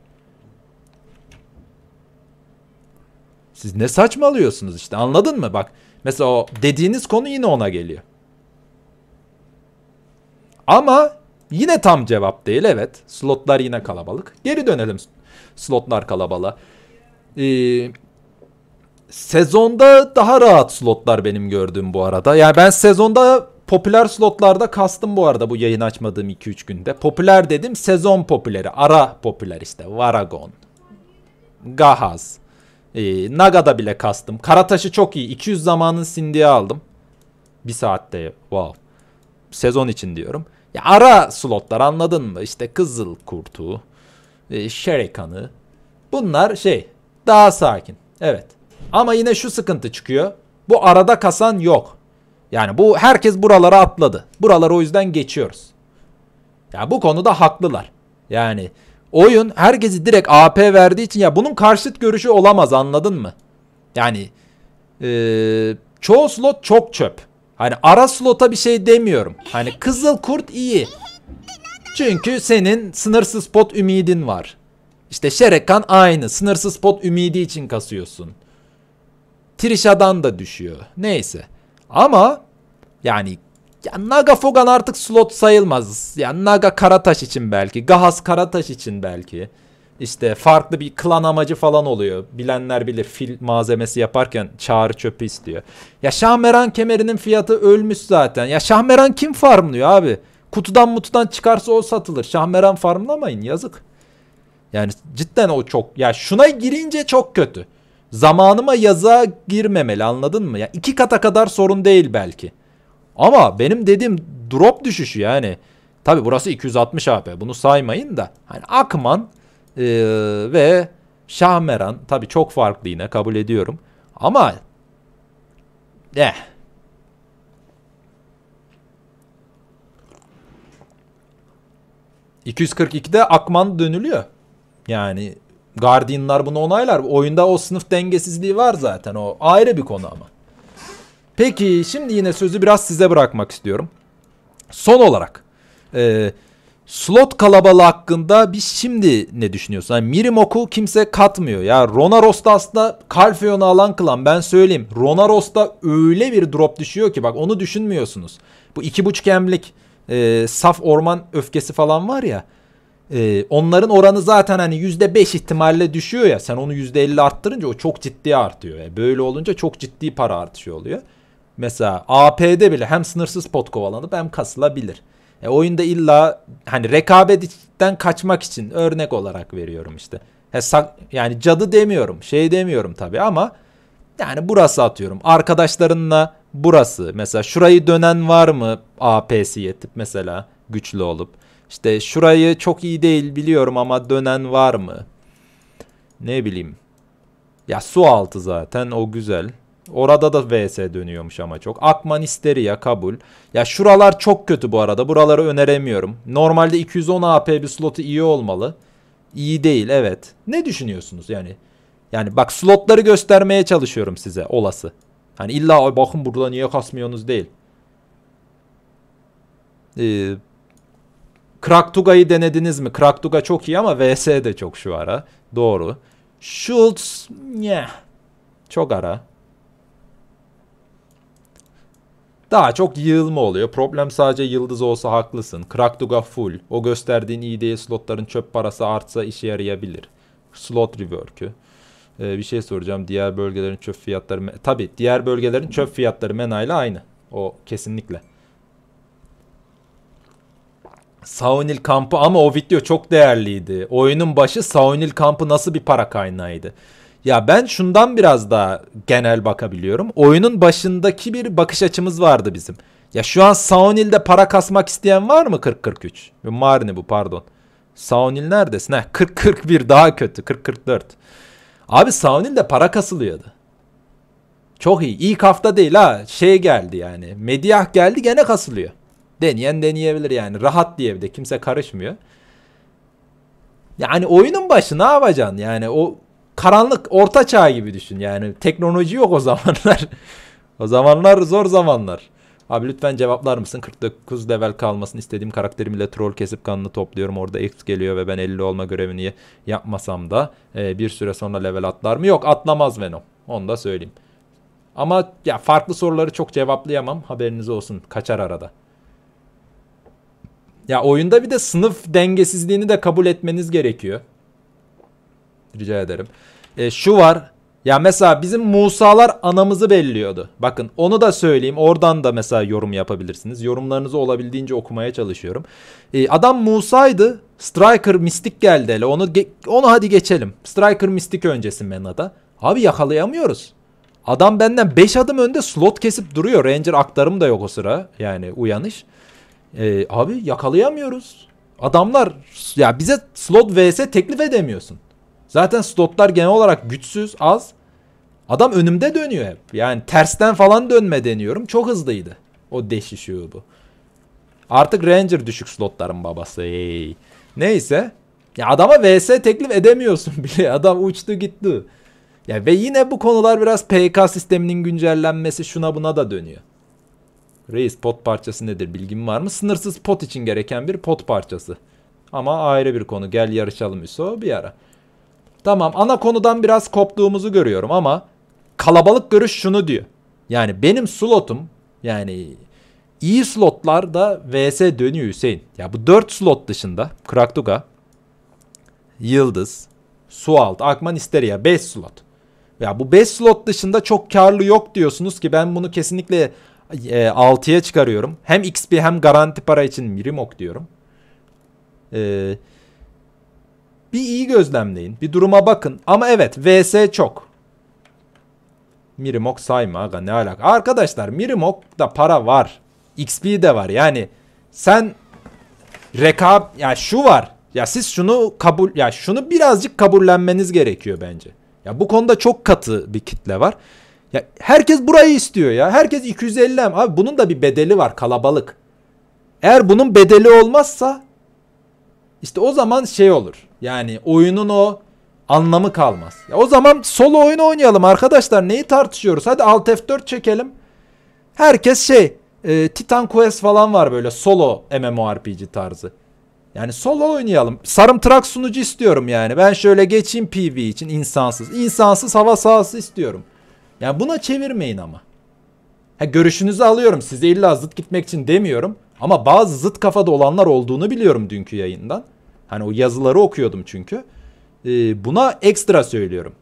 Siz ne saçmalıyorsunuz işte anladın mı? Bak mesela o dediğiniz konu yine ona geliyor. Ama yine tam cevap değil evet. Slotlar yine kalabalık. Geri dönelim slotlar kalabalığa. Ee, sezonda daha rahat slotlar benim gördüğüm bu arada. Yani ben sezonda popüler slotlarda kastım bu arada bu yayın açmadığım 2-3 günde. Popüler dedim sezon popüleri, ara popüler işte. Varagon, Gahaz, ee, Naga'da bile kastım. Karataş'ı çok iyi. 200 zamanın sindiye aldım. Bir saatte wow. Sezon için diyorum. Ya ara slotlar anladın mı? İşte Kızıl Kurtu, e, Şerekan'ı. Bunlar şey daha sakin. Evet. Ama yine şu sıkıntı çıkıyor. Bu arada kasan yok. Yani bu herkes buralara atladı. Buraları o yüzden geçiyoruz. Ya bu konuda haklılar. Yani oyun herkesi direkt AP verdiği için ya bunun karşıt görüşü olamaz anladın mı? Yani e, çoğu slot çok çöp. Hani ara slota bir şey demiyorum. Hani kızıl kurt iyi. Çünkü senin sınırsız pot ümidin var. İşte Şerekan aynı. Sınırsız pot ümidi için kasıyorsun. Trisha'dan da düşüyor. Neyse. Ama yani ya Naga Fogan artık slot sayılmaz. Ya Naga Karataş için belki. Gahas Karataş için belki. İşte farklı bir klan amacı falan oluyor. Bilenler bilir fil malzemesi yaparken çağrı çöpü istiyor. Ya Şahmeran kemerinin fiyatı ölmüş zaten. Ya Şahmeran kim farmlıyor abi? Kutudan mutudan çıkarsa o satılır. Şahmeran farmlamayın yazık. Yani cidden o çok. Ya şuna girince çok kötü. Zamanıma yaza girmemeli anladın mı? Ya iki kata kadar sorun değil belki. Ama benim dediğim drop düşüşü yani. Tabi burası 260 AP bunu saymayın da. Hani Akman e, ve Şahmeran tabi çok farklı yine kabul ediyorum. Ama eh. ...242'de Akman dönülüyor. Yani Guardian'lar bunu onaylar. Oyunda o sınıf dengesizliği var zaten. O ayrı bir konu ama. Peki şimdi yine sözü biraz size bırakmak istiyorum. Son olarak e, slot kalabalığı hakkında biz şimdi ne düşünüyorsun? Yani Mirimok'u kimse katmıyor. Ya Rona Ronaros'ta aslında Calfeon'u alan kılan ben söyleyeyim. Rona Rosta öyle bir drop düşüyor ki bak onu düşünmüyorsunuz. Bu 2.5 M'lik e, saf orman öfkesi falan var ya. E, onların oranı zaten hani yüzde beş ihtimalle düşüyor ya. Sen onu yüzde elli arttırınca o çok ciddi artıyor. Yani böyle olunca çok ciddi para artışı oluyor. Mesela AP'de bile hem sınırsız pot kovalanıp hem kasılabilir. E, oyunda illa hani rekabetten kaçmak için örnek olarak veriyorum işte. E, sak, yani cadı demiyorum, şey demiyorum tabii ama yani burası atıyorum. Arkadaşlarınla burası. Mesela şurayı dönen var mı AP'si yetip mesela güçlü olup. İşte şurayı çok iyi değil biliyorum ama dönen var mı? Ne bileyim. Ya su altı zaten o güzel. Orada da VS dönüyormuş ama çok. Akman ya kabul. Ya şuralar çok kötü bu arada. Buraları öneremiyorum. Normalde 210 AP bir slotu iyi olmalı. İyi değil evet. Ne düşünüyorsunuz yani? Yani bak slotları göstermeye çalışıyorum size olası. Hani illa bakın burada niye kasmıyorsunuz değil. Ee, Kraktuga'yı denediniz mi? Kraktuga çok iyi ama VS de çok şu ara. Doğru. Schultz yeah. çok ara. Daha çok yığılma oluyor. Problem sadece yıldız olsa haklısın. Kraktuga full. O gösterdiğin iyi değil slotların çöp parası artsa işe yarayabilir. Slot rework'ü. Ee, bir şey soracağım. Diğer bölgelerin çöp fiyatları... tabi diğer bölgelerin çöp fiyatları MENA ile aynı. O kesinlikle. Saunil kampı ama o video çok değerliydi. Oyunun başı Saunil kampı nasıl bir para kaynağıydı. Ya ben şundan biraz daha genel bakabiliyorum. Oyunun başındaki bir bakış açımız vardı bizim. Ya şu an Saunil'de para kasmak isteyen var mı 40-43? Marini bu pardon. Saunil neredesin? Heh, 40-41 daha kötü. 40-44. Abi Saunil'de para kasılıyordu. Çok iyi. İlk hafta değil ha. Şey geldi yani. Mediah geldi gene kasılıyor. Deneyen deneyebilir yani. Rahat diye bir de kimse karışmıyor. Yani oyunun başı ne yapacaksın? Yani o karanlık orta çağ gibi düşün yani. Teknoloji yok o zamanlar. [laughs] o zamanlar zor zamanlar. Abi lütfen cevaplar mısın? 49 level kalmasın istediğim karakterimle troll kesip kanını topluyorum. Orada X geliyor ve ben 50 olma görevini yapmasam da e, bir süre sonra level atlar mı? Yok atlamaz Venom. Onu da söyleyeyim. Ama ya farklı soruları çok cevaplayamam. Haberiniz olsun. Kaçar arada. Ya oyunda bir de sınıf dengesizliğini de kabul etmeniz gerekiyor. Rica ederim. E, şu var. Ya mesela bizim Musalar anamızı belliyordu. Bakın onu da söyleyeyim. Oradan da mesela yorum yapabilirsiniz. Yorumlarınızı olabildiğince okumaya çalışıyorum. Ee, adam Musa'ydı. Striker mistik geldi hele. Onu onu hadi geçelim. Striker mistik öncesi menada. Abi yakalayamıyoruz. Adam benden 5 adım önde slot kesip duruyor. Ranger aktarım da yok o sıra. Yani uyanış. Ee, abi yakalayamıyoruz. Adamlar ya bize slot vs teklif edemiyorsun. Zaten slotlar genel olarak güçsüz, az. Adam önümde dönüyor hep. Yani tersten falan dönme deniyorum. Çok hızlıydı. O deşişiyor bu. Artık Ranger düşük slotların babası. Hey. Neyse. Ya adama VS teklif edemiyorsun [laughs] bile. Adam uçtu gitti. Ya ve yine bu konular biraz PK sisteminin güncellenmesi şuna buna da dönüyor. Reis pot parçası nedir bilgin var mı? Sınırsız pot için gereken bir pot parçası. Ama ayrı bir konu. Gel yarışalım ISO bir ara. Tamam ana konudan biraz koptuğumuzu görüyorum ama kalabalık görüş şunu diyor. Yani benim slotum yani iyi slotlar da VS dönüyor Hüseyin. Ya bu 4 slot dışında Kraktuka, Yıldız, Sualt, Akman İsteriya 5 slot. Ya bu 5 slot dışında çok karlı yok diyorsunuz ki ben bunu kesinlikle e, 6'ya çıkarıyorum. Hem XP hem garanti para için Mirimok diyorum. Eee bir iyi gözlemleyin. Bir duruma bakın. Ama evet VS çok. Mirimok sayma aga ne alaka. Arkadaşlar Mirimok da para var. XP de var. Yani sen rekab ya şu var. Ya siz şunu kabul ya şunu birazcık kabullenmeniz gerekiyor bence. Ya bu konuda çok katı bir kitle var. Ya herkes burayı istiyor ya. Herkes 250 M. Abi bunun da bir bedeli var kalabalık. Eğer bunun bedeli olmazsa işte o zaman şey olur. Yani oyunun o anlamı kalmaz. Ya o zaman solo oyun oynayalım arkadaşlar. Neyi tartışıyoruz? Hadi Alt F4 çekelim. Herkes şey e, Titan Quest falan var böyle solo MMORPG tarzı. Yani solo oynayalım. Sarımtırak sunucu istiyorum yani. Ben şöyle geçeyim PV için insansız. İnsansız hava sahası istiyorum. Yani buna çevirmeyin ama. Ha, görüşünüzü alıyorum. Size illa zıt gitmek için demiyorum. Ama bazı zıt kafada olanlar olduğunu biliyorum dünkü yayından. Hani o yazıları okuyordum çünkü. Ee, buna ekstra söylüyorum.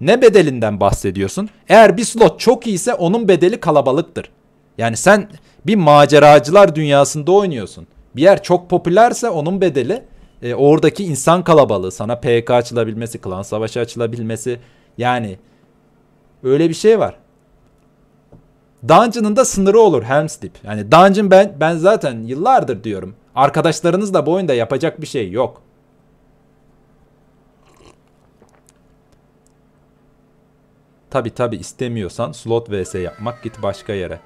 Ne bedelinden bahsediyorsun? Eğer bir slot çok iyiyse onun bedeli kalabalıktır. Yani sen bir maceracılar dünyasında oynuyorsun. Bir yer çok popülerse onun bedeli e, oradaki insan kalabalığı. Sana PK açılabilmesi, klan savaşı açılabilmesi. Yani öyle bir şey var. Dungeon'ın da sınırı olur Helm's Deep. Yani Dungeon ben ben zaten yıllardır diyorum. Arkadaşlarınız da bu oyunda yapacak bir şey yok. Tabi tabi istemiyorsan slot vs yapmak git başka yere.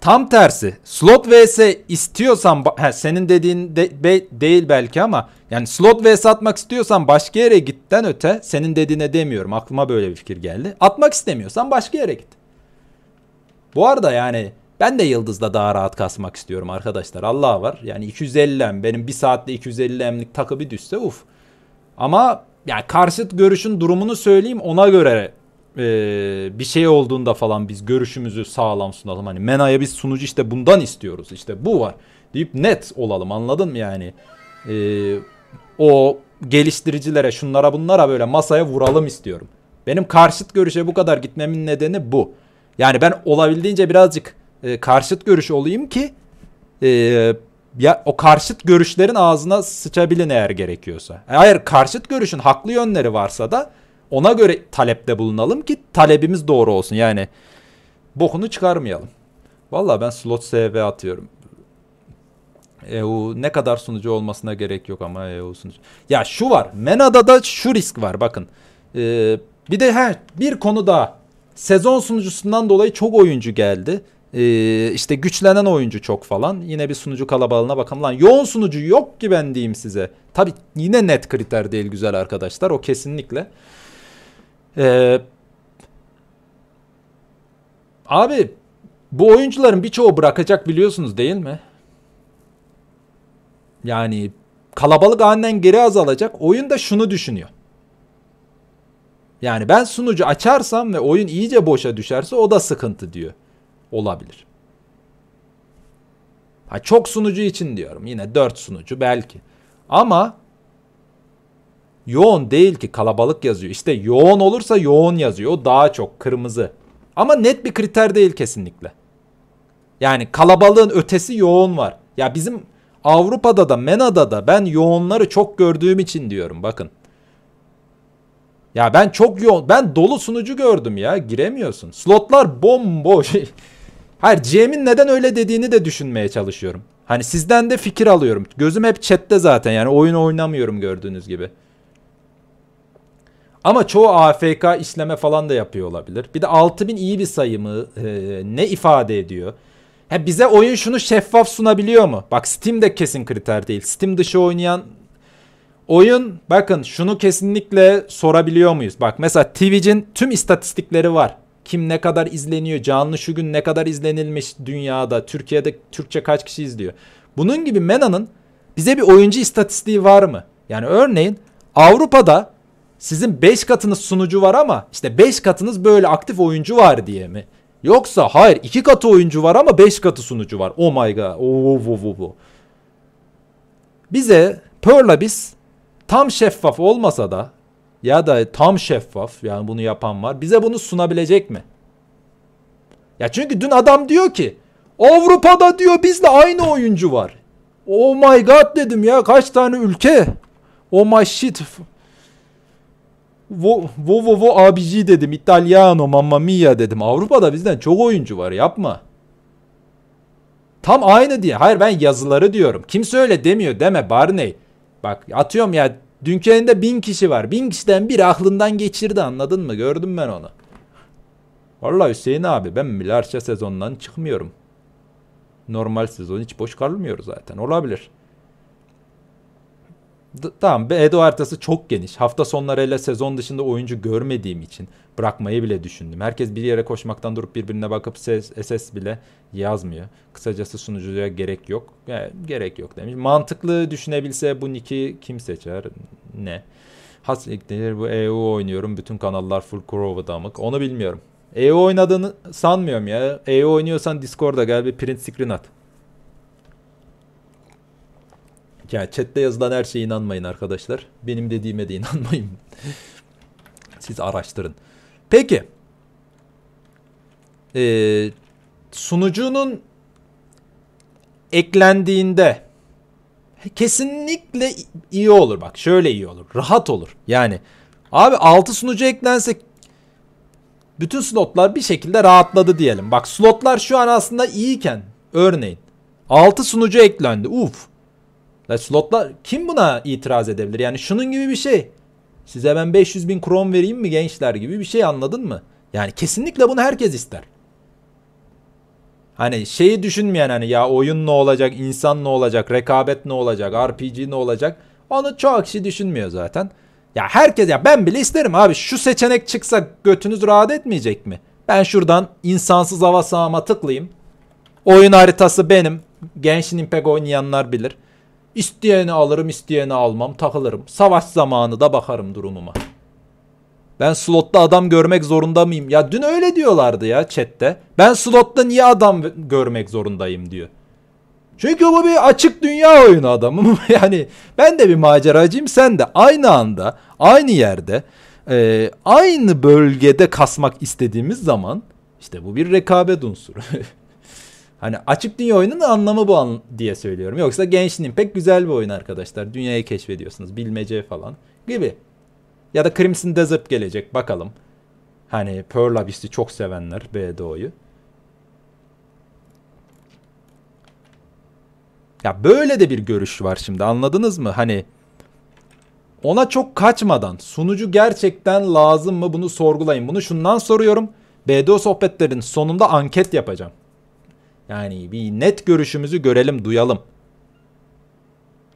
Tam tersi. Slot vs istiyorsan he, senin dediğin de, be, değil belki ama yani slot vs atmak istiyorsan başka yere gitten öte senin dediğine demiyorum. Aklıma böyle bir fikir geldi. Atmak istemiyorsan başka yere git. Bu arada yani ben de Yıldız'da daha rahat kasmak istiyorum arkadaşlar. Allah var. Yani 250M benim bir saatte 250M'lik takı bir düşse uf. Ama yani karşıt görüşün durumunu söyleyeyim ona göre e, bir şey olduğunda falan biz görüşümüzü sağlam sunalım. Hani Mena'ya biz sunucu işte bundan istiyoruz işte bu var deyip net olalım anladın mı yani? E, o geliştiricilere şunlara bunlara böyle masaya vuralım istiyorum. Benim karşıt görüşe bu kadar gitmemin nedeni bu. Yani ben olabildiğince birazcık e, karşıt görüş olayım ki e, ya o karşıt görüşlerin ağzına sıçabilin eğer gerekiyorsa. Eğer karşıt görüşün haklı yönleri varsa da ona göre talepte bulunalım ki talebimiz doğru olsun. Yani bokunu çıkarmayalım. Valla ben slot SV atıyorum. EU ne kadar sunucu olmasına gerek yok ama EU sunucu. Ya şu var. Mena'da da şu risk var bakın. Ee, bir de he, bir konu daha. Sezon sunucusundan dolayı çok oyuncu geldi. Ee, işte güçlenen oyuncu çok falan. Yine bir sunucu kalabalığına bakalım. Lan yoğun sunucu yok ki ben diyeyim size. Tabi yine net kriter değil güzel arkadaşlar. O kesinlikle. Ee, abi bu oyuncuların birçoğu bırakacak biliyorsunuz değil mi? Yani kalabalık aniden geri azalacak. Oyun da şunu düşünüyor. Yani ben sunucu açarsam ve oyun iyice boşa düşerse o da sıkıntı diyor olabilir. Ha, çok sunucu için diyorum. Yine 4 sunucu belki. Ama yoğun değil ki kalabalık yazıyor. İşte yoğun olursa yoğun yazıyor. O daha çok kırmızı. Ama net bir kriter değil kesinlikle. Yani kalabalığın ötesi yoğun var. Ya bizim Avrupa'da da MENA'da da ben yoğunları çok gördüğüm için diyorum bakın. Ya ben çok yoğun ben dolu sunucu gördüm ya giremiyorsun. Slotlar bomboş. [laughs] Hayır GM'in neden öyle dediğini de düşünmeye çalışıyorum. Hani sizden de fikir alıyorum. Gözüm hep chatte zaten yani oyun oynamıyorum gördüğünüz gibi. Ama çoğu AFK işleme falan da yapıyor olabilir. Bir de 6000 iyi bir sayı mı? E, ne ifade ediyor? Ha bize oyun şunu şeffaf sunabiliyor mu? Bak Steam de kesin kriter değil. Steam dışı oynayan oyun bakın şunu kesinlikle sorabiliyor muyuz? Bak mesela Twitch'in tüm istatistikleri var kim ne kadar izleniyor, canlı şu gün ne kadar izlenilmiş dünyada, Türkiye'de Türkçe kaç kişi izliyor. Bunun gibi MENA'nın bize bir oyuncu istatistiği var mı? Yani örneğin Avrupa'da sizin 5 katınız sunucu var ama işte 5 katınız böyle aktif oyuncu var diye mi? Yoksa hayır 2 katı oyuncu var ama 5 katı sunucu var. Oh my god. Oh, oh, oh, oh. oh. Bize Perlabis tam şeffaf olmasa da ya da tam şeffaf yani bunu yapan var. Bize bunu sunabilecek mi? Ya çünkü dün adam diyor ki Avrupa'da diyor bizle aynı oyuncu var. Oh my god dedim ya kaç tane ülke? Oh my shit. Vo vo vo, vo abici dedim. İtalyano mamma mia dedim. Avrupa'da bizden çok oyuncu var yapma. Tam aynı diye. Hayır ben yazıları diyorum. Kimse öyle demiyor deme Barney. Bak atıyorum ya Dünkü yayında bin kişi var. Bin kişiden biri aklından geçirdi anladın mı? Gördüm ben onu. Vallahi Hüseyin abi ben Milarşa sezondan çıkmıyorum. Normal sezon hiç boş kalmıyor zaten. Olabilir. D- tamam Edo haritası çok geniş. Hafta sonları hele sezon dışında oyuncu görmediğim için bırakmayı bile düşündüm. Herkes bir yere koşmaktan durup birbirine bakıp ses SS bile yazmıyor. Kısacası sunucuya gerek yok. Yani gerek yok demiş. Mantıklı düşünebilse bu niki kim seçer? Ne? Has bu EU oynuyorum. Bütün kanallar full Kurova damık. Onu bilmiyorum. EU oynadığını sanmıyorum ya. EU oynuyorsan Discord'a gel bir print screen at. yani chatte yazılan her şeye inanmayın arkadaşlar. Benim dediğime de inanmayın. Siz araştırın. Peki. Ee, sunucunun eklendiğinde kesinlikle iyi olur. Bak şöyle iyi olur. Rahat olur. Yani abi 6 sunucu eklense bütün slotlar bir şekilde rahatladı diyelim. Bak slotlar şu an aslında iyiyken örneğin 6 sunucu eklendi. Uf La slotla kim buna itiraz edebilir? Yani şunun gibi bir şey. Size ben 500 bin krom vereyim mi gençler gibi bir şey anladın mı? Yani kesinlikle bunu herkes ister. Hani şeyi düşünmeyen hani ya oyun ne olacak, insan ne olacak, rekabet ne olacak, RPG ne olacak. Onu çoğu kişi düşünmüyor zaten. Ya herkes ya ben bile isterim abi şu seçenek çıksa götünüz rahat etmeyecek mi? Ben şuradan insansız hava sahama tıklayayım. Oyun haritası benim. Genshin Impact oynayanlar bilir. İsteyeni alırım, isteyeni almam, takılırım. Savaş zamanı da bakarım durumuma. Ben slotta adam görmek zorunda mıyım? Ya dün öyle diyorlardı ya chatte. Ben slotta niye adam görmek zorundayım diyor. Çünkü bu bir açık dünya oyunu adamım. [laughs] yani ben de bir maceracıyım sen de aynı anda aynı yerde e, aynı bölgede kasmak istediğimiz zaman işte bu bir rekabet unsuru. [laughs] Hani açık dünya oyunun anlamı bu an diye söylüyorum. Yoksa Genshin pek güzel bir oyun arkadaşlar. Dünyayı keşfediyorsunuz. Bilmece falan gibi. Ya da Crimson Desert gelecek bakalım. Hani Pearl Abyss'i çok sevenler BDO'yu. Ya böyle de bir görüş var şimdi anladınız mı? Hani ona çok kaçmadan sunucu gerçekten lazım mı bunu sorgulayın. Bunu şundan soruyorum. BDO sohbetlerin sonunda anket yapacağım. Yani bir net görüşümüzü görelim, duyalım.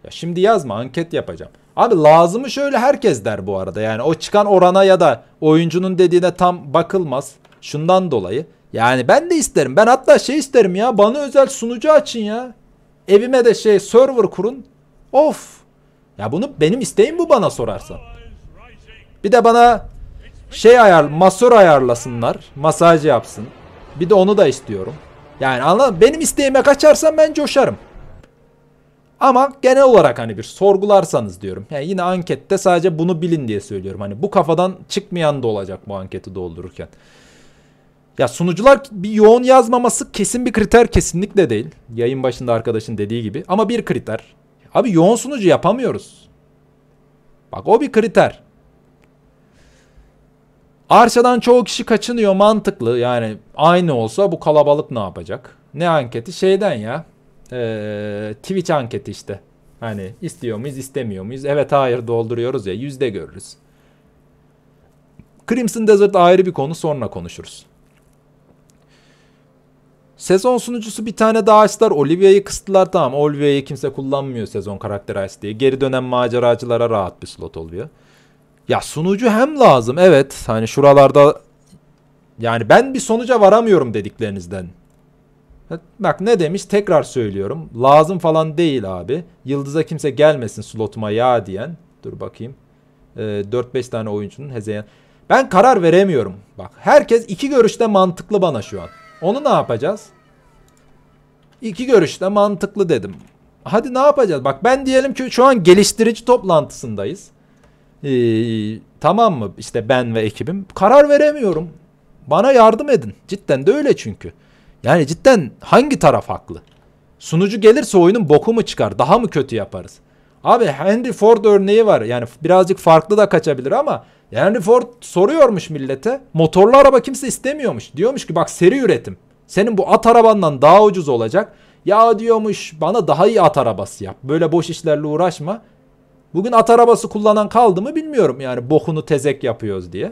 Ya şimdi yazma, anket yapacağım. Abi lazımı şöyle herkes der bu arada. Yani o çıkan orana ya da oyuncunun dediğine tam bakılmaz. Şundan dolayı. Yani ben de isterim. Ben hatta şey isterim ya. Bana özel sunucu açın ya. Evime de şey server kurun. Of. Ya bunu benim isteğim bu bana sorarsan. Bir de bana şey ayar, masör ayarlasınlar. Masaj yapsın. Bir de onu da istiyorum. Yani anladın Benim isteğime kaçarsan ben coşarım. Ama genel olarak hani bir sorgularsanız diyorum. Yani yine ankette sadece bunu bilin diye söylüyorum. Hani bu kafadan çıkmayan da olacak bu anketi doldururken. Ya sunucular bir yoğun yazmaması kesin bir kriter kesinlikle değil. Yayın başında arkadaşın dediği gibi ama bir kriter. Abi yoğun sunucu yapamıyoruz. Bak o bir kriter. Arşadan çoğu kişi kaçınıyor mantıklı yani aynı olsa bu kalabalık ne yapacak? Ne anketi? Şeyden ya ee, Twitch anketi işte. Hani istiyor muyuz istemiyor muyuz? Evet hayır dolduruyoruz ya yüzde görürüz. Crimson Desert ayrı bir konu sonra konuşuruz. Sezon sunucusu bir tane daha açtılar. Olivia'yı kıstılar tamam. Olivia'yı kimse kullanmıyor sezon karakteri aç diye. Geri dönen maceracılara rahat bir slot oluyor. Ya sunucu hem lazım evet hani şuralarda yani ben bir sonuca varamıyorum dediklerinizden. Bak ne demiş tekrar söylüyorum. Lazım falan değil abi. Yıldız'a kimse gelmesin slotuma ya diyen. Dur bakayım. Ee, 4-5 tane oyuncunun hezeyen. Ben karar veremiyorum. Bak herkes iki görüşte mantıklı bana şu an. Onu ne yapacağız? İki görüşte mantıklı dedim. Hadi ne yapacağız? Bak ben diyelim ki şu an geliştirici toplantısındayız. Ee, tamam mı işte ben ve ekibim karar veremiyorum. Bana yardım edin. Cidden de öyle çünkü. Yani cidden hangi taraf haklı? Sunucu gelirse oyunun boku mu çıkar? Daha mı kötü yaparız? Abi Henry Ford örneği var. Yani birazcık farklı da kaçabilir ama Henry Ford soruyormuş millete. Motorlu araba kimse istemiyormuş. Diyormuş ki bak seri üretim. Senin bu at arabandan daha ucuz olacak. Ya diyormuş bana daha iyi at arabası yap. Böyle boş işlerle uğraşma. Bugün at arabası kullanan kaldı mı bilmiyorum yani bokunu tezek yapıyoruz diye.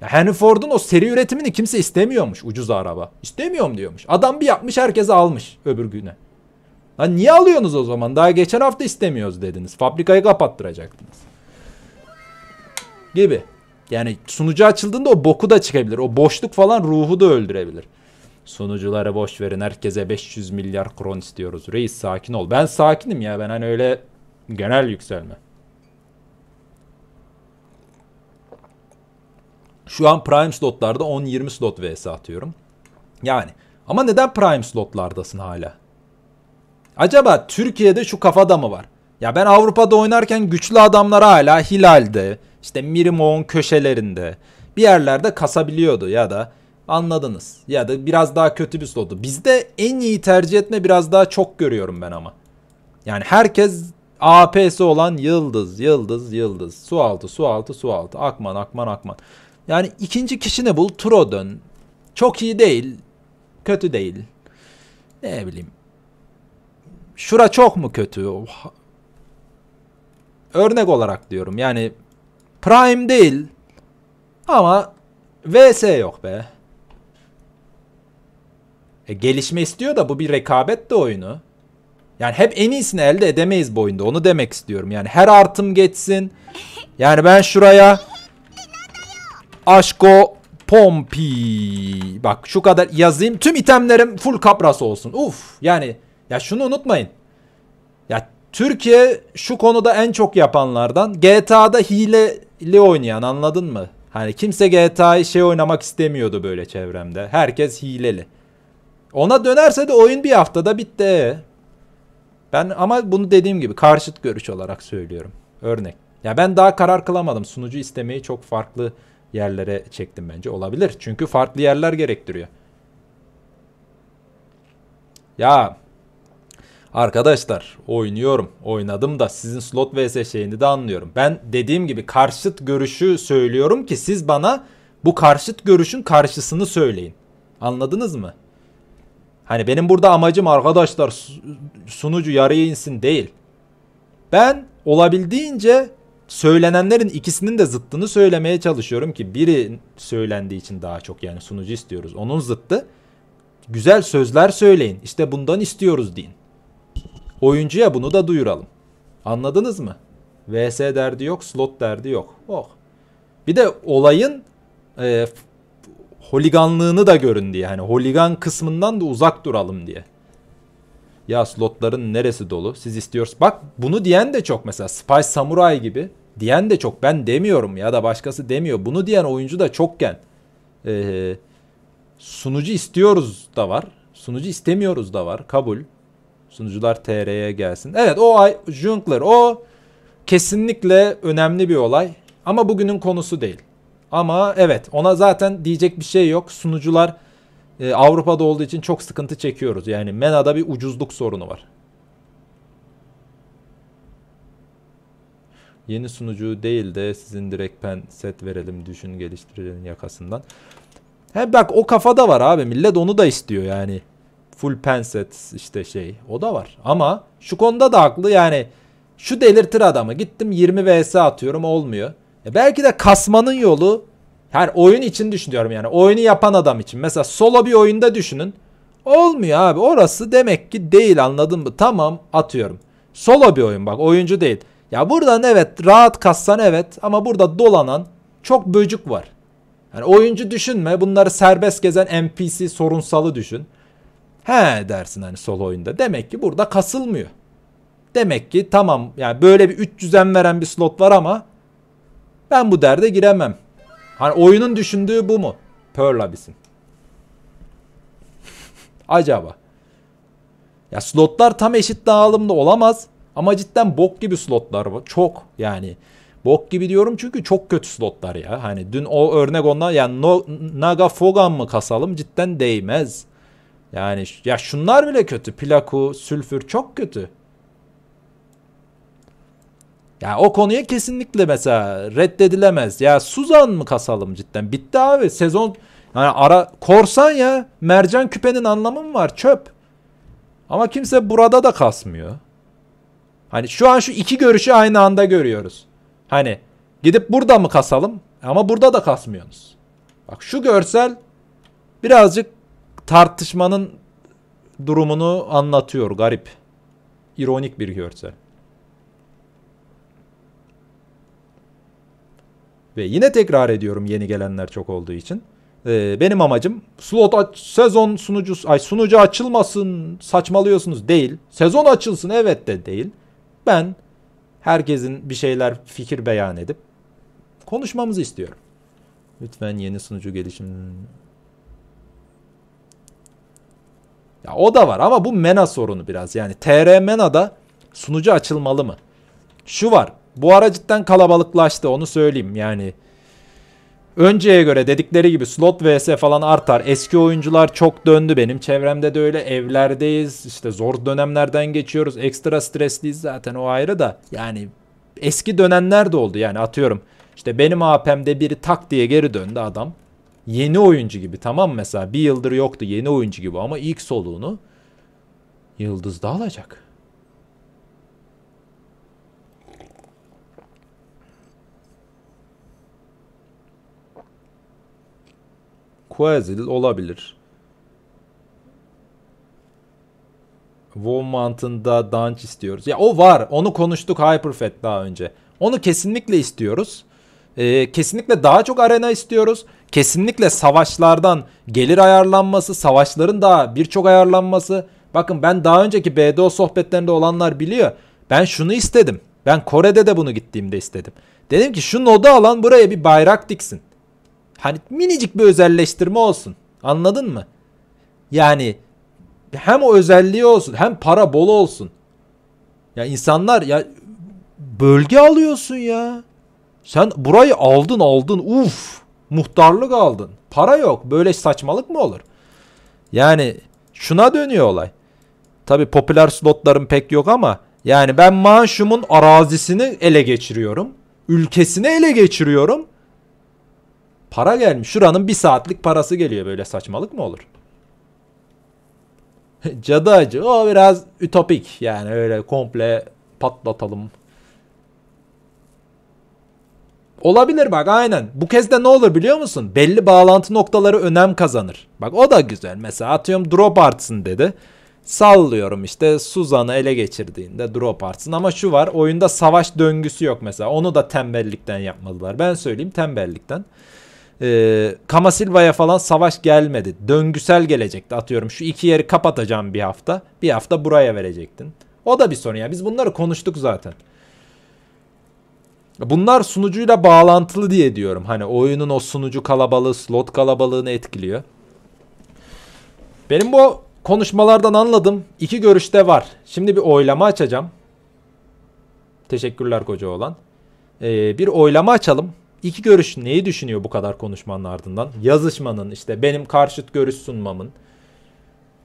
Ya Henry Ford'un o seri üretimini kimse istemiyormuş ucuz araba. İstemiyorum diyormuş. Adam bir yapmış herkese almış öbür güne. Lan niye alıyorsunuz o zaman? Daha geçen hafta istemiyoruz dediniz. Fabrikayı kapattıracaktınız. Gibi. Yani sunucu açıldığında o boku da çıkabilir. O boşluk falan ruhu da öldürebilir. Sunuculara boş verin. Herkese 500 milyar kron istiyoruz. Reis sakin ol. Ben sakinim ya. Ben hani öyle Genel yükselme. Şu an prime slotlarda 10-20 slot vs atıyorum. Yani ama neden prime slotlardasın hala? Acaba Türkiye'de şu kafada mı var? Ya ben Avrupa'da oynarken güçlü adamlar hala Hilal'de, işte Mirimoğ'un köşelerinde bir yerlerde kasabiliyordu ya da anladınız. Ya da biraz daha kötü bir slotu. Bizde en iyi tercih etme biraz daha çok görüyorum ben ama. Yani herkes AP'si olan yıldız, yıldız, yıldız. Su altı, su altı, su altı. Akman, akman, akman. Yani ikinci kişini bul, turo dön. Çok iyi değil, kötü değil. Ne bileyim. Şura çok mu kötü? Oha. Örnek olarak diyorum. Yani prime değil ama VS yok be. E, gelişme istiyor da bu bir rekabet de oyunu. Yani hep en iyisini elde edemeyiz bu oyunda. Onu demek istiyorum. Yani her artım geçsin. Yani ben şuraya Aşko Pompi. Bak şu kadar yazayım. Tüm itemlerim full kapras olsun. Uf. Yani ya şunu unutmayın. Ya Türkiye şu konuda en çok yapanlardan. GTA'da hileli oynayan anladın mı? Hani kimse GTA'yı şey oynamak istemiyordu böyle çevremde. Herkes hileli. Ona dönerse de oyun bir haftada bitti. Ben ama bunu dediğim gibi karşıt görüş olarak söylüyorum. Örnek. Ya ben daha karar kılamadım. Sunucu istemeyi çok farklı yerlere çektim bence. Olabilir. Çünkü farklı yerler gerektiriyor. Ya arkadaşlar oynuyorum. Oynadım da sizin slot vs şeyini de anlıyorum. Ben dediğim gibi karşıt görüşü söylüyorum ki siz bana bu karşıt görüşün karşısını söyleyin. Anladınız mı? Hani benim burada amacım arkadaşlar sunucu yarıya insin değil. Ben olabildiğince söylenenlerin ikisinin de zıttını söylemeye çalışıyorum ki biri söylendiği için daha çok yani sunucu istiyoruz. Onun zıttı güzel sözler söyleyin. İşte bundan istiyoruz deyin. Oyuncuya bunu da duyuralım. Anladınız mı? VS derdi yok, slot derdi yok. Oh. Bir de olayın e, holiganlığını da görün diye. Hani holigan kısmından da uzak duralım diye. Ya slotların neresi dolu? Siz istiyorsunuz. Bak bunu diyen de çok mesela Spy Samurai gibi diyen de çok. Ben demiyorum ya da başkası demiyor. Bunu diyen oyuncu da çokken. Ee, sunucu istiyoruz da var. Sunucu istemiyoruz da var. Kabul. Sunucular TR'ye gelsin. Evet o ay Junkler o kesinlikle önemli bir olay. Ama bugünün konusu değil. Ama evet ona zaten diyecek bir şey yok. Sunucular e, Avrupa'da olduğu için çok sıkıntı çekiyoruz. Yani MENA'da bir ucuzluk sorunu var. Yeni sunucu değil de sizin direkt pen set verelim düşün geliştirilenin yakasından. He bak o kafada var abi millet onu da istiyor yani. Full pen set işte şey o da var. Ama şu konuda da haklı yani şu delirtir adamı. Gittim 20 vs atıyorum olmuyor. E belki de kasmanın yolu yani oyun için düşünüyorum yani. Oyunu yapan adam için. Mesela solo bir oyunda düşünün. Olmuyor abi. Orası demek ki değil anladın mı? Tamam atıyorum. Solo bir oyun bak oyuncu değil. Ya buradan evet rahat kassan evet ama burada dolanan çok böcük var. Yani oyuncu düşünme bunları serbest gezen NPC sorunsalı düşün. He dersin hani solo oyunda. Demek ki burada kasılmıyor. Demek ki tamam yani böyle bir 3 düzen veren bir slot var ama ben bu derde giremem. Hani oyunun düşündüğü bu mu? Pearl Abyss'in. [laughs] Acaba. Ya slotlar tam eşit dağılımda olamaz. Ama cidden bok gibi slotlar var. Çok yani. Bok gibi diyorum çünkü çok kötü slotlar ya. Hani dün o örnek ondan yani no, Naga Fogan mı kasalım cidden değmez. Yani ya şunlar bile kötü. Plaku, Sülfür çok kötü. Yani o konuya kesinlikle mesela reddedilemez. Ya Suzan mı kasalım cidden? Bitti abi. Sezon yani ara korsan ya. Mercan küpenin anlamı mı var? Çöp. Ama kimse burada da kasmıyor. Hani şu an şu iki görüşü aynı anda görüyoruz. Hani gidip burada mı kasalım? Ama burada da kasmıyorsunuz. Bak şu görsel birazcık tartışmanın durumunu anlatıyor garip. İronik bir görsel. Ve yine tekrar ediyorum yeni gelenler çok olduğu için. Ee, benim amacım slot aç, sezon sunucusu ay sunucu açılmasın saçmalıyorsunuz değil. Sezon açılsın evet de değil. Ben herkesin bir şeyler fikir beyan edip konuşmamızı istiyorum. Lütfen yeni sunucu gelişim ya o da var ama bu MENA sorunu biraz. Yani TR MENA'da sunucu açılmalı mı? Şu var. Bu ara cidden kalabalıklaştı onu söyleyeyim yani. Önceye göre dedikleri gibi slot vs falan artar. Eski oyuncular çok döndü benim çevremde de öyle. Evlerdeyiz işte zor dönemlerden geçiyoruz. Ekstra stresliyiz zaten o ayrı da. Yani eski dönenler de oldu yani atıyorum. İşte benim APM'de biri tak diye geri döndü adam. Yeni oyuncu gibi tamam mesela bir yıldır yoktu yeni oyuncu gibi ama ilk soluğunu Yıldız da alacak. Quazil olabilir. Wow mantığında Dunch istiyoruz. Ya o var. Onu konuştuk Hyperfet daha önce. Onu kesinlikle istiyoruz. Ee, kesinlikle daha çok arena istiyoruz. Kesinlikle savaşlardan gelir ayarlanması, savaşların daha birçok ayarlanması. Bakın ben daha önceki BDO sohbetlerinde olanlar biliyor. Ben şunu istedim. Ben Kore'de de bunu gittiğimde istedim. Dedim ki şu nodu alan buraya bir bayrak diksin. Hani minicik bir özelleştirme olsun. Anladın mı? Yani hem o özelliği olsun hem para bol olsun. Ya insanlar ya bölge alıyorsun ya. Sen burayı aldın aldın uf muhtarlık aldın. Para yok böyle saçmalık mı olur? Yani şuna dönüyor olay. Tabi popüler slotların pek yok ama yani ben maaşımın arazisini ele geçiriyorum. Ülkesini ele geçiriyorum. Para gelmiş. Şuranın bir saatlik parası geliyor. Böyle saçmalık mı olur? [laughs] Cadı acı. O biraz ütopik. Yani öyle komple patlatalım. Olabilir bak aynen. Bu kez de ne olur biliyor musun? Belli bağlantı noktaları önem kazanır. Bak o da güzel. Mesela atıyorum drop artsın dedi. Sallıyorum işte Suzan'ı ele geçirdiğinde drop artsın. Ama şu var oyunda savaş döngüsü yok mesela. Onu da tembellikten yapmadılar. Ben söyleyeyim tembellikten e, Kama Silva'ya falan savaş gelmedi. Döngüsel gelecekti atıyorum. Şu iki yeri kapatacağım bir hafta. Bir hafta buraya verecektin. O da bir sorun ya. Biz bunları konuştuk zaten. Bunlar sunucuyla bağlantılı diye diyorum. Hani oyunun o sunucu kalabalığı, slot kalabalığını etkiliyor. Benim bu konuşmalardan anladım. İki görüşte var. Şimdi bir oylama açacağım. Teşekkürler koca olan. Ee, bir oylama açalım. İki görüş neyi düşünüyor bu kadar konuşmanın ardından? Yazışmanın işte benim karşıt görüş sunmamın.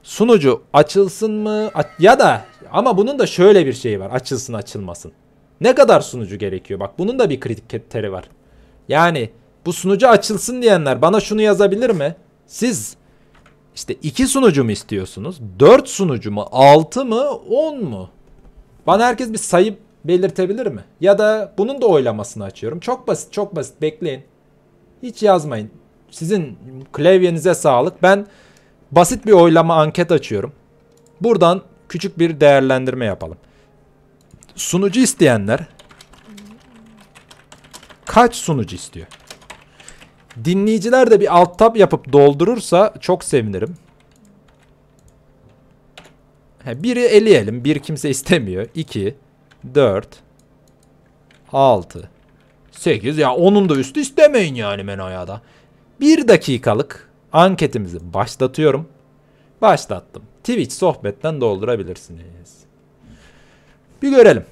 Sunucu açılsın mı? Ya da ama bunun da şöyle bir şeyi var. Açılsın açılmasın. Ne kadar sunucu gerekiyor? Bak bunun da bir kritik teri var. Yani bu sunucu açılsın diyenler bana şunu yazabilir mi? Siz işte iki sunucu mu istiyorsunuz? Dört sunucu mu? Altı mı? On mu? Bana herkes bir sayıp belirtebilir mi? Ya da bunun da oylamasını açıyorum. Çok basit, çok basit. Bekleyin. Hiç yazmayın. Sizin klavyenize sağlık. Ben basit bir oylama anket açıyorum. Buradan küçük bir değerlendirme yapalım. Sunucu isteyenler kaç sunucu istiyor? Dinleyiciler de bir alt tab yapıp doldurursa çok sevinirim. Biri eleyelim. Bir kimse istemiyor. İki. 4 6 8 ya onun da üstü istemeyin yani menüya da. 1 dakikalık anketimizi başlatıyorum. Başlattım. Twitch sohbetten doldurabilirsiniz. Bir görelim.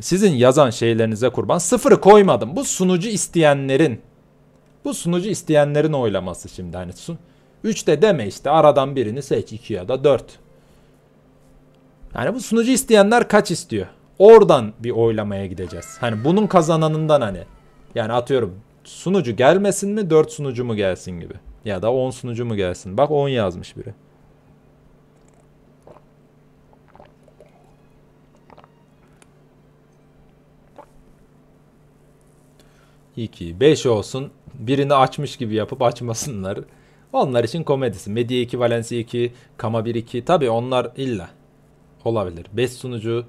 Sizin yazan şeylerinize kurban. Sıfırı koymadım. Bu sunucu isteyenlerin bu sunucu isteyenlerin oylaması şimdi. Hani sun 3 de deme işte aradan birini seç 2 ya da 4. Yani bu sunucu isteyenler kaç istiyor? Oradan bir oylamaya gideceğiz. Hani bunun kazananından hani. Yani atıyorum sunucu gelmesin mi 4 sunucu mu gelsin gibi. Ya da 10 sunucu mu gelsin. Bak 10 yazmış biri. İki, beş olsun. Birini açmış gibi yapıp açmasınlar. Onlar için komedisi. Medya 2, Valencia 2, Kama 1, 2. Tabi onlar illa olabilir. Beş sunucu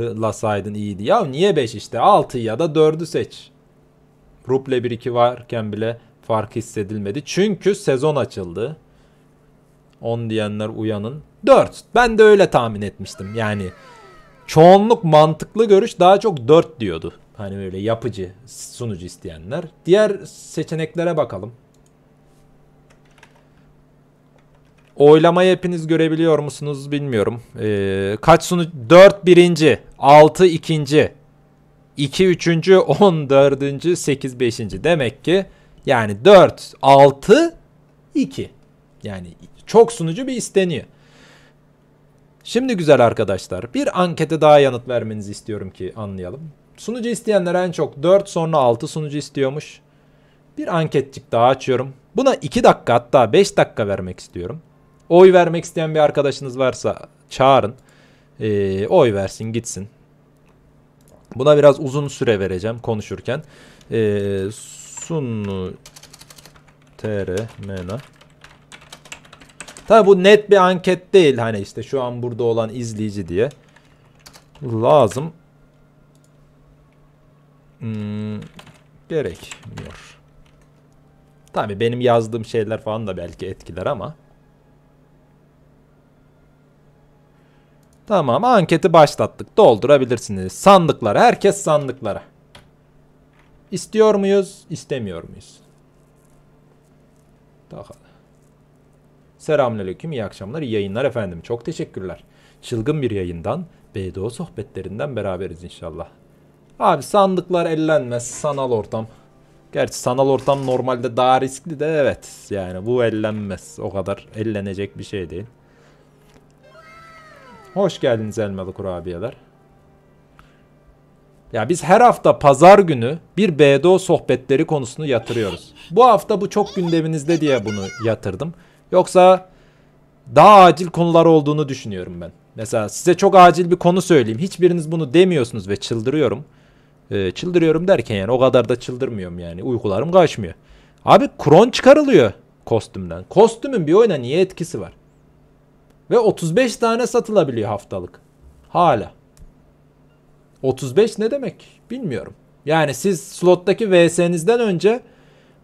lasaydın iyiydi. Ya niye 5 işte 6 ya da 4'ü seç. Ruble 1-2 varken bile fark hissedilmedi. Çünkü sezon açıldı. 10 diyenler uyanın. 4. Ben de öyle tahmin etmiştim. Yani çoğunluk mantıklı görüş daha çok 4 diyordu. Hani böyle yapıcı sunucu isteyenler. Diğer seçeneklere bakalım. Oylamayı hepiniz görebiliyor musunuz bilmiyorum. Ee, kaç sunucu? 4 birinci. 6 ikinci, 2 üçüncü, 10 dördüncü, 8 beşinci. Demek ki yani 4, 6, 2. Yani çok sunucu bir isteniyor. Şimdi güzel arkadaşlar bir ankete daha yanıt vermenizi istiyorum ki anlayalım. Sunucu isteyenler en çok 4 sonra 6 sunucu istiyormuş. Bir anketçik daha açıyorum. Buna 2 dakika hatta 5 dakika vermek istiyorum. Oy vermek isteyen bir arkadaşınız varsa çağırın e, oy versin gitsin. Buna biraz uzun süre vereceğim konuşurken. E, ee, sunu tr mena. Tabi bu net bir anket değil. Hani işte şu an burada olan izleyici diye. Lazım. Hmm, gerekmiyor. Tabi benim yazdığım şeyler falan da belki etkiler ama. Tamam anketi başlattık. Doldurabilirsiniz. Sandıklara. Herkes sandıklara. İstiyor muyuz? İstemiyor muyuz? Selamünaleyküm, iyi akşamlar, iyi yayınlar efendim. Çok teşekkürler. Çılgın bir yayından, BDO sohbetlerinden beraberiz inşallah. Abi sandıklar ellenmez, sanal ortam. Gerçi sanal ortam normalde daha riskli de evet. Yani bu ellenmez. O kadar ellenecek bir şey değil. Hoş geldiniz elmalı kurabiyeler. Ya biz her hafta pazar günü bir BDO sohbetleri konusunu yatırıyoruz. Bu hafta bu çok gündeminizde diye bunu yatırdım. Yoksa daha acil konular olduğunu düşünüyorum ben. Mesela size çok acil bir konu söyleyeyim. Hiçbiriniz bunu demiyorsunuz ve çıldırıyorum. Ee, çıldırıyorum derken yani o kadar da çıldırmıyorum yani. Uykularım kaçmıyor. Abi kron çıkarılıyor kostümden. Kostümün bir oyuna niye etkisi var? Ve 35 tane satılabiliyor haftalık. Hala. 35 ne demek bilmiyorum. Yani siz slottaki VS'nizden önce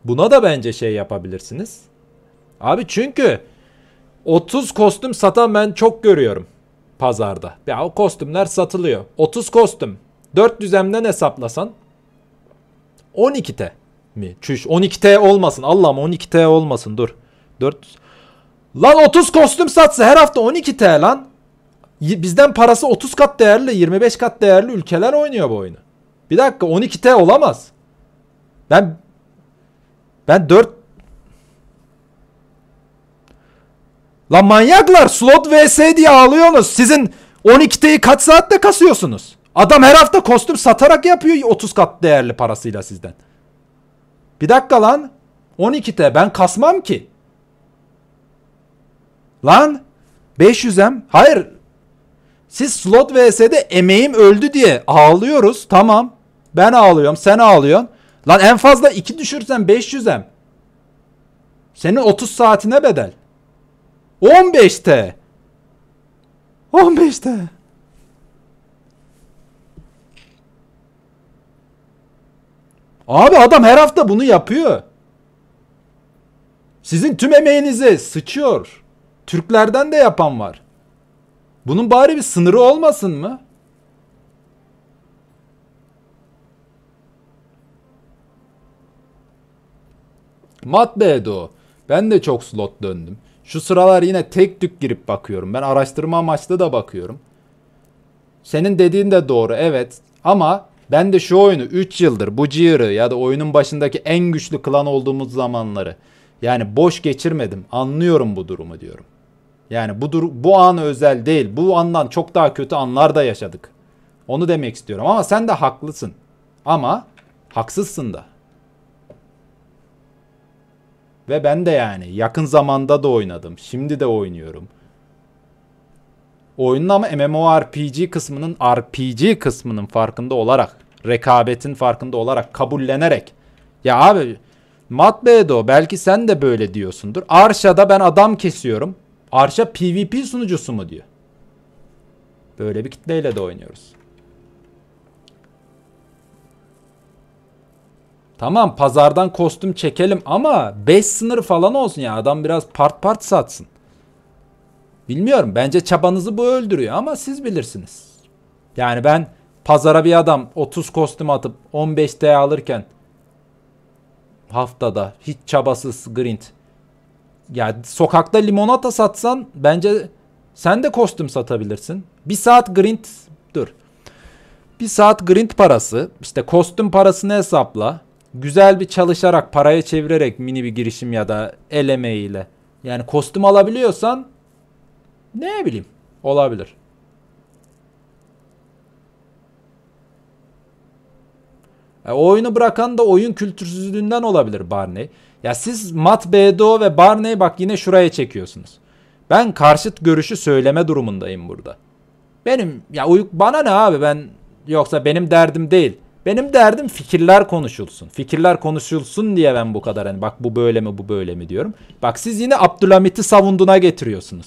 buna da bence şey yapabilirsiniz. Abi çünkü 30 kostüm satan ben çok görüyorum pazarda. Ya o kostümler satılıyor. 30 kostüm. 4 düzemden hesaplasan 12T mi? Çüş 12T olmasın. Allah'ım 12T olmasın dur. 4 Lan 30 kostüm satsa her hafta 12 T lan. Bizden parası 30 kat değerli 25 kat değerli ülkeler oynuyor bu oyunu. Bir dakika 12 T olamaz. Ben ben 4 Lan manyaklar slot vs diye ağlıyorsunuz. Sizin 12 T'yi kaç saatte kasıyorsunuz? Adam her hafta kostüm satarak yapıyor 30 kat değerli parasıyla sizden. Bir dakika lan. 12 T ben kasmam ki. Lan 500M hayır siz slot vs'de emeğim öldü diye ağlıyoruz tamam ben ağlıyorum sen ağlıyorsun. Lan en fazla 2 düşürsen 500M. Senin 30 saatine bedel. 15T. 15T. Abi adam her hafta bunu yapıyor. Sizin tüm emeğinizi sıçıyor. Türklerden de yapan var. Bunun bari bir sınırı olmasın mı? Matbe'ye doğu. Ben de çok slot döndüm. Şu sıralar yine tek tük girip bakıyorum. Ben araştırma amaçlı da bakıyorum. Senin dediğin de doğru evet. Ama ben de şu oyunu 3 yıldır bu ciğeri ya da oyunun başındaki en güçlü klan olduğumuz zamanları yani boş geçirmedim. Anlıyorum bu durumu diyorum. Yani bu, dur bu an özel değil. Bu andan çok daha kötü anlar da yaşadık. Onu demek istiyorum ama sen de haklısın. Ama haksızsın da. Ve ben de yani yakın zamanda da oynadım. Şimdi de oynuyorum. Oyunun ama MMORPG kısmının RPG kısmının farkında olarak, rekabetin farkında olarak, kabullenerek. Ya abi Matbedo belki sen de böyle diyorsundur. Arşa'da ben adam kesiyorum. Arşa PvP sunucusu mu diyor. Böyle bir kitleyle de oynuyoruz. Tamam pazardan kostüm çekelim ama 5 sınır falan olsun ya. Adam biraz part part satsın. Bilmiyorum bence çabanızı bu öldürüyor ama siz bilirsiniz. Yani ben pazara bir adam 30 kostüm atıp 15 T alırken haftada hiç çabasız grind yani sokakta limonata satsan bence sen de kostüm satabilirsin. Bir saat grind dur. Bir saat grind parası işte kostüm parasını hesapla. Güzel bir çalışarak paraya çevirerek mini bir girişim ya da el emeğiyle. Yani kostüm alabiliyorsan ne bileyim olabilir. E, o oyunu bırakan da oyun kültürsüzlüğünden olabilir Barney. Ya siz Mat Bedo ve Barney bak yine şuraya çekiyorsunuz. Ben karşıt görüşü söyleme durumundayım burada. Benim ya uyuk bana ne abi ben yoksa benim derdim değil. Benim derdim fikirler konuşulsun. Fikirler konuşulsun diye ben bu kadar hani bak bu böyle mi bu böyle mi diyorum. Bak siz yine Abdülhamit'i savunduna getiriyorsunuz.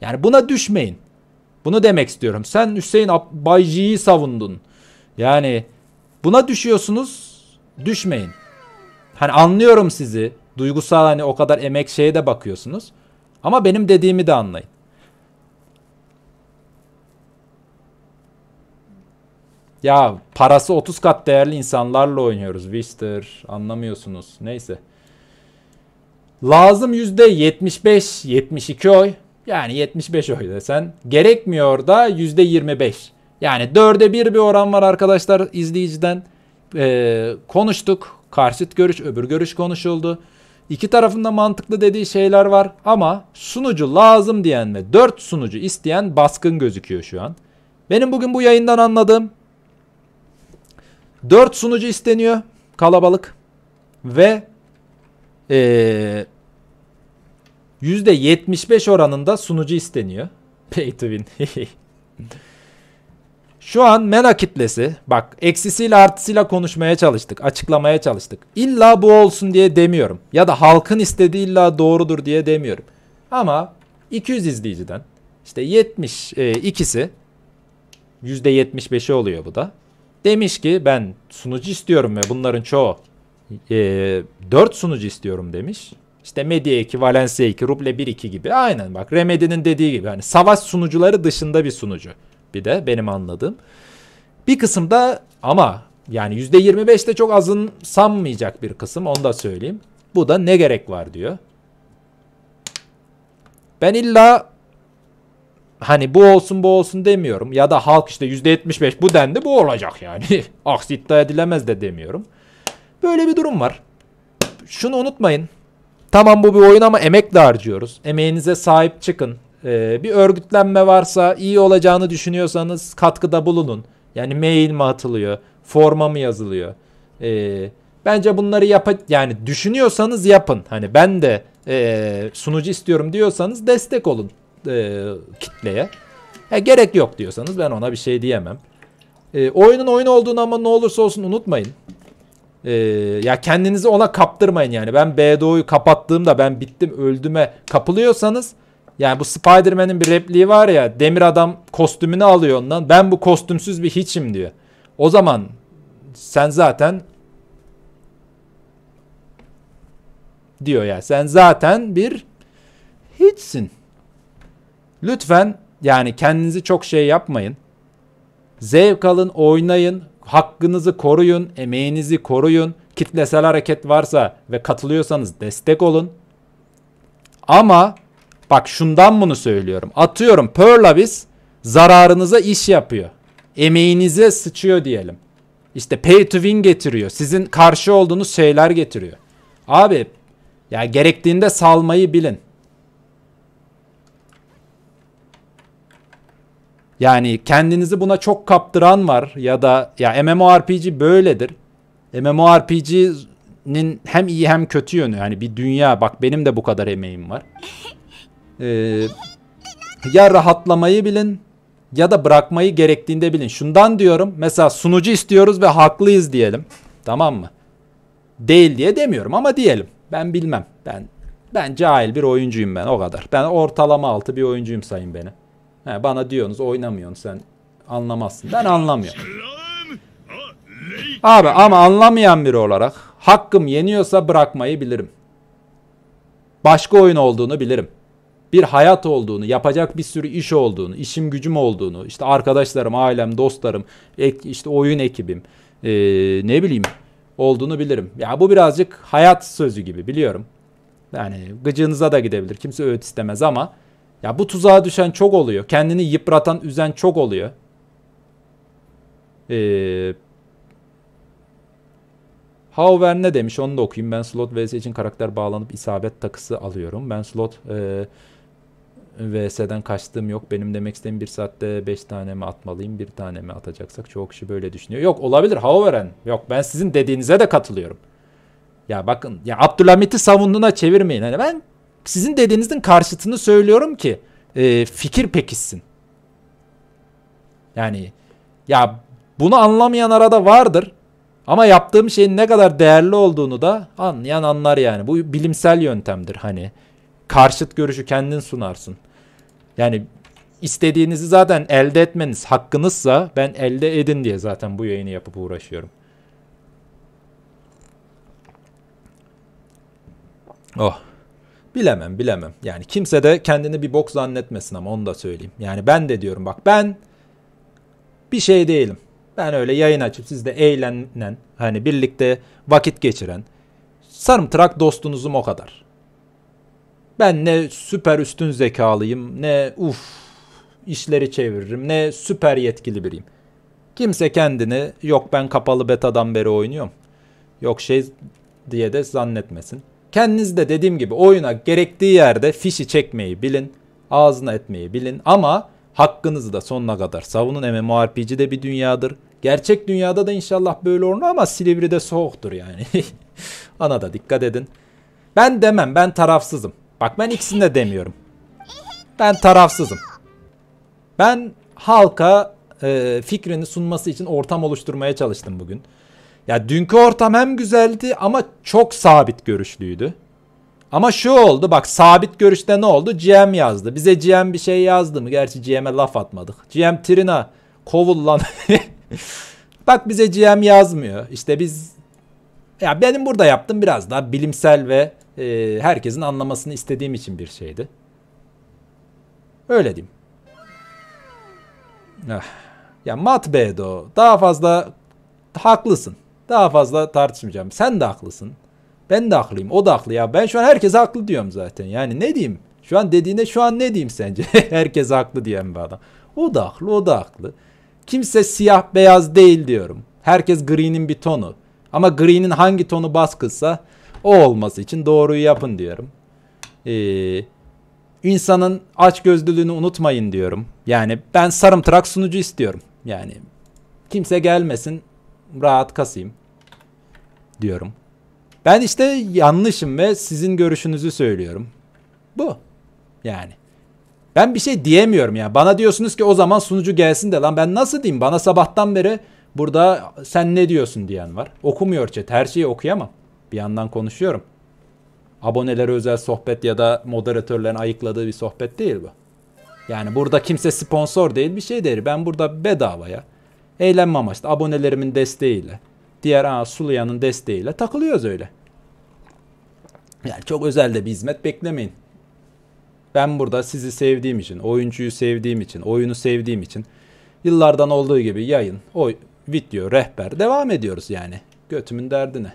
Yani buna düşmeyin. Bunu demek istiyorum. Sen Hüseyin Bayci'yi savundun. Yani buna düşüyorsunuz. Düşmeyin. Hani anlıyorum sizi. Duygusal hani o kadar emek şeye de bakıyorsunuz. Ama benim dediğimi de anlayın. Ya parası 30 kat değerli insanlarla oynuyoruz. Wister anlamıyorsunuz. Neyse. Lazım %75, 72 oy. Yani 75 oy desen. Gerekmiyor da %25. Yani 4'e 1 bir oran var arkadaşlar izleyiciden. Ee, konuştuk. Karşıt görüş, öbür görüş konuşuldu. İki tarafında mantıklı dediği şeyler var ama sunucu lazım diyen ve 4 sunucu isteyen baskın gözüküyor şu an. Benim bugün bu yayından anladığım 4 sunucu isteniyor kalabalık ve ee, %75 oranında sunucu isteniyor. [laughs] Pay to win. [laughs] Şu an MENA kitlesi bak eksisiyle artısıyla konuşmaya çalıştık, açıklamaya çalıştık. İlla bu olsun diye demiyorum ya da halkın istediği illa doğrudur diye demiyorum. Ama 200 izleyiciden işte 70 e, ikisi %75'i oluyor bu da. Demiş ki ben sunucu istiyorum ve bunların çoğu e, 4 sunucu istiyorum demiş. İşte medya 2, Valencia 2, Ruble 1-2 gibi. Aynen bak Remedy'nin dediği gibi. Hani savaş sunucuları dışında bir sunucu bir de benim anladığım. Bir kısım da ama yani %25 de çok azın sanmayacak bir kısım onu da söyleyeyim. Bu da ne gerek var diyor. Ben illa hani bu olsun bu olsun demiyorum ya da halk işte %75 bu dendi bu olacak yani. [laughs] Aksi iddia edilemez de demiyorum. Böyle bir durum var. Şunu unutmayın. Tamam bu bir oyun ama emek de harcıyoruz. Emeğinize sahip çıkın. Ee, bir örgütlenme varsa iyi olacağını düşünüyorsanız katkıda bulunun. Yani mail mi atılıyor? Forma mı yazılıyor? Ee, bence bunları yap Yani düşünüyorsanız yapın. Hani ben de e, sunucu istiyorum diyorsanız destek olun e, kitleye. Ya gerek yok diyorsanız ben ona bir şey diyemem. E, oyunun oyun olduğunu ama ne olursa olsun unutmayın. E, ya kendinizi ona kaptırmayın yani. Ben BDO'yu kapattığımda ben bittim öldüme kapılıyorsanız yani bu Spider-Man'in bir repliği var ya demir adam kostümünü alıyor ondan. Ben bu kostümsüz bir hiçim diyor. O zaman sen zaten diyor ya. Sen zaten bir hiçsin. Lütfen yani kendinizi çok şey yapmayın. Zevk alın, oynayın, hakkınızı koruyun, emeğinizi koruyun. Kitlesel hareket varsa ve katılıyorsanız destek olun. Ama Bak şundan bunu söylüyorum. Atıyorum Perlavis zararınıza iş yapıyor. Emeğinize sıçıyor diyelim. İşte pay to win getiriyor. Sizin karşı olduğunuz şeyler getiriyor. Abi ya gerektiğinde salmayı bilin. Yani kendinizi buna çok kaptıran var ya da ya MMORPG böyledir. MMORPG'nin hem iyi hem kötü yönü. Yani bir dünya bak benim de bu kadar emeğim var. [laughs] Ee, ya rahatlamayı bilin ya da bırakmayı gerektiğinde bilin. Şundan diyorum mesela sunucu istiyoruz ve haklıyız diyelim. Tamam mı? Değil diye demiyorum ama diyelim. Ben bilmem. Ben ben cahil bir oyuncuyum ben o kadar. Ben ortalama altı bir oyuncuyum sayın beni. He, bana diyorsunuz oynamıyorsun sen anlamazsın. Ben anlamıyorum. Abi ama anlamayan biri olarak hakkım yeniyorsa bırakmayı bilirim. Başka oyun olduğunu bilirim bir hayat olduğunu, yapacak bir sürü iş olduğunu, işim gücüm olduğunu, işte arkadaşlarım, ailem, dostlarım, ek, işte oyun ekibim, ee, ne bileyim olduğunu bilirim. Ya bu birazcık hayat sözü gibi biliyorum. Yani gıcığınıza da gidebilir. Kimse öğüt istemez ama ya bu tuzağa düşen çok oluyor. Kendini yıpratan, üzen çok oluyor. Ee, Hauver ne demiş onu da okuyayım. Ben slot vs için karakter bağlanıp isabet takısı alıyorum. Ben slot e, VS'den kaçtığım yok. Benim demek istediğim bir saatte 5 tane mi atmalıyım, bir tane mi atacaksak? Çoğu kişi böyle düşünüyor. Yok olabilir Hauveren. Yok ben sizin dediğinize de katılıyorum. Ya bakın ya Abdülhamit'i savunduğuna çevirmeyin. Hani ben sizin dediğinizin karşıtını söylüyorum ki e, fikir pekişsin. Yani ya bunu anlamayan arada vardır. Ama yaptığım şeyin ne kadar değerli olduğunu da anlayan anlar yani. Bu bilimsel yöntemdir hani. Karşıt görüşü kendin sunarsın. Yani istediğinizi zaten elde etmeniz hakkınızsa ben elde edin diye zaten bu yayını yapıp uğraşıyorum. Oh. Bilemem bilemem. Yani kimse de kendini bir bok zannetmesin ama onu da söyleyeyim. Yani ben de diyorum bak ben bir şey değilim. Ben öyle yayın açıp sizde eğlenen hani birlikte vakit geçiren sarımtırak dostunuzum o kadar. Ben ne süper üstün zekalıyım, ne uf işleri çeviririm, ne süper yetkili biriyim. Kimse kendini yok ben kapalı betadan beri oynuyorum. Yok şey diye de zannetmesin. Kendiniz de dediğim gibi oyuna gerektiği yerde fişi çekmeyi bilin. Ağzına etmeyi bilin ama hakkınızı da sonuna kadar savunun. MMORPG de bir dünyadır. Gerçek dünyada da inşallah böyle olur ama Silivri'de soğuktur yani. [laughs] Ana da dikkat edin. Ben demem ben tarafsızım. Bak ben ikisini de demiyorum. Ben tarafsızım. Ben halka e, fikrini sunması için ortam oluşturmaya çalıştım bugün. Ya dünkü ortam hem güzeldi ama çok sabit görüşlüydü. Ama şu oldu bak sabit görüşte ne oldu? GM yazdı. Bize GM bir şey yazdı mı? Gerçi GM'e laf atmadık. GM Trina kovul lan. [laughs] bak bize GM yazmıyor. İşte biz ya benim burada yaptım biraz daha bilimsel ve e, herkesin anlamasını istediğim için bir şeydi. Öyle diyeyim. Ah. Ya Mat Bedo daha fazla haklısın. Daha fazla tartışmayacağım. Sen de haklısın. Ben de haklıyım. O da haklı ya. Ben şu an herkese haklı diyorum zaten. Yani ne diyeyim? Şu an dediğine şu an ne diyeyim sence? [laughs] Herkes haklı diyen bir adam. O da haklı, o da haklı. Kimse siyah beyaz değil diyorum. Herkes green'in bir tonu. Ama green'in hangi tonu baskılsa o olması için doğruyu yapın diyorum. Ee, insanın açgözlülüğünü unutmayın diyorum. Yani ben sarımtırak sunucu istiyorum. Yani kimse gelmesin rahat kasayım diyorum. Ben işte yanlışım ve sizin görüşünüzü söylüyorum. Bu. Yani. Ben bir şey diyemiyorum ya. Bana diyorsunuz ki o zaman sunucu gelsin de lan ben nasıl diyeyim? Bana sabahtan beri burada sen ne diyorsun diyen var. Okumuyor chat. Her şeyi okuyamam. Bir yandan konuşuyorum. Abonelere özel sohbet ya da moderatörlerin ayıkladığı bir sohbet değil bu. Yani burada kimse sponsor değil bir şey değil. Ben burada bedavaya eğlenme amaçlı abonelerimin desteğiyle diğer aa, Suluyan'ın desteğiyle takılıyoruz öyle. Yani çok özel de bir hizmet beklemeyin. Ben burada sizi sevdiğim için, oyuncuyu sevdiğim için, oyunu sevdiğim için yıllardan olduğu gibi yayın, oy, video, rehber devam ediyoruz yani. Götümün derdine.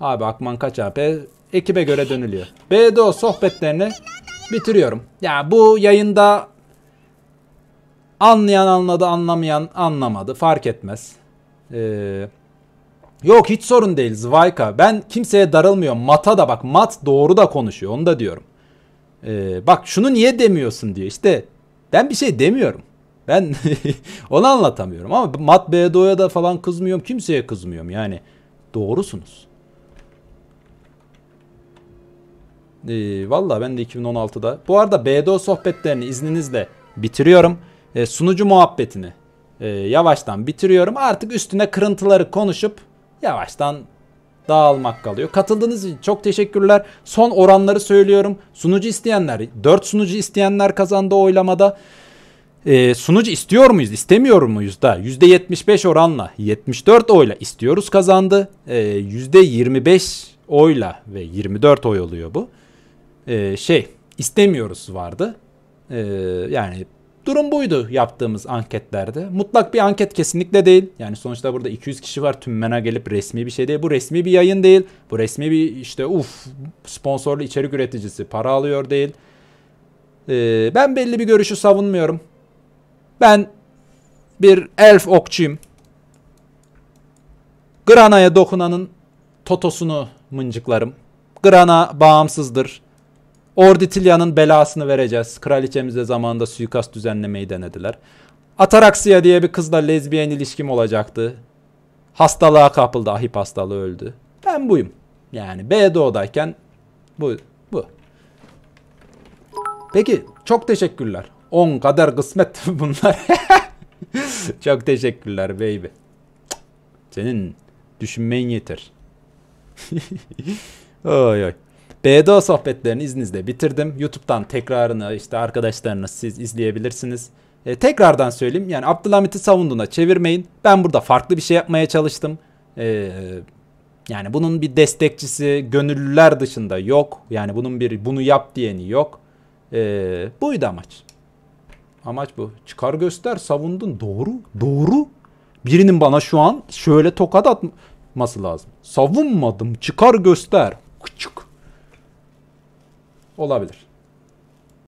Abi Akman kaç AP? Ekibe göre dönülüyor. BDO sohbetlerini bitiriyorum. Ya yani bu yayında anlayan anladı, anlamayan anlamadı. Fark etmez. Ee, yok hiç sorun değil Zvayka. Ben kimseye darılmıyorum. Mata da bak Mat doğru da konuşuyor. Onu da diyorum. Ee, bak şunu niye demiyorsun diyor. İşte ben bir şey demiyorum. Ben [laughs] onu anlatamıyorum ama Mat BDO'ya da falan kızmıyorum. Kimseye kızmıyorum yani. Doğrusunuz. Ee, Valla ben de 2016'da. Bu arada BDO sohbetlerini izninizle bitiriyorum. Ee, sunucu muhabbetini e, yavaştan bitiriyorum. Artık üstüne kırıntıları konuşup yavaştan dağılmak kalıyor. Katıldığınız için çok teşekkürler. Son oranları söylüyorum. Sunucu isteyenler, 4 sunucu isteyenler kazandı oylamada. Ee, sunucu istiyor muyuz, istemiyor muyuz da %75 oranla 74 oyla istiyoruz kazandı. Ee, %25 oyla ve 24 oy oluyor bu e, şey istemiyoruz vardı. E, yani durum buydu yaptığımız anketlerde. Mutlak bir anket kesinlikle değil. Yani sonuçta burada 200 kişi var Tüm mena gelip resmi bir şey değil. Bu resmi bir yayın değil. Bu resmi bir işte uf sponsorlu içerik üreticisi para alıyor değil. Ee, ben belli bir görüşü savunmuyorum. Ben bir elf okçuyum. Grana'ya dokunanın totosunu mıncıklarım. Grana bağımsızdır. Orditilya'nın belasını vereceğiz. Kraliçemize zamanında suikast düzenlemeyi denediler. Ataraksiya diye bir kızla lezbiyen ilişkim olacaktı. Hastalığa kapıldı. Ahip hastalığı öldü. Ben buyum. Yani B doğudayken bu. bu. Peki çok teşekkürler. 10 kadar kısmet [laughs] bunlar. çok teşekkürler baby. Senin düşünmen yeter. [laughs] oy oy. BDO sohbetlerini izninizle bitirdim. YouTube'dan tekrarını işte arkadaşlarınız siz izleyebilirsiniz. E, tekrardan söyleyeyim yani Abdülhamit'i savunduğuna çevirmeyin. Ben burada farklı bir şey yapmaya çalıştım. E, yani bunun bir destekçisi gönüllüler dışında yok. Yani bunun bir bunu yap diyeni yok. E, buydu amaç. Amaç bu. Çıkar göster savundun. Doğru. Doğru. Birinin bana şu an şöyle tokat atması lazım. Savunmadım. Çıkar göster. Küçük olabilir.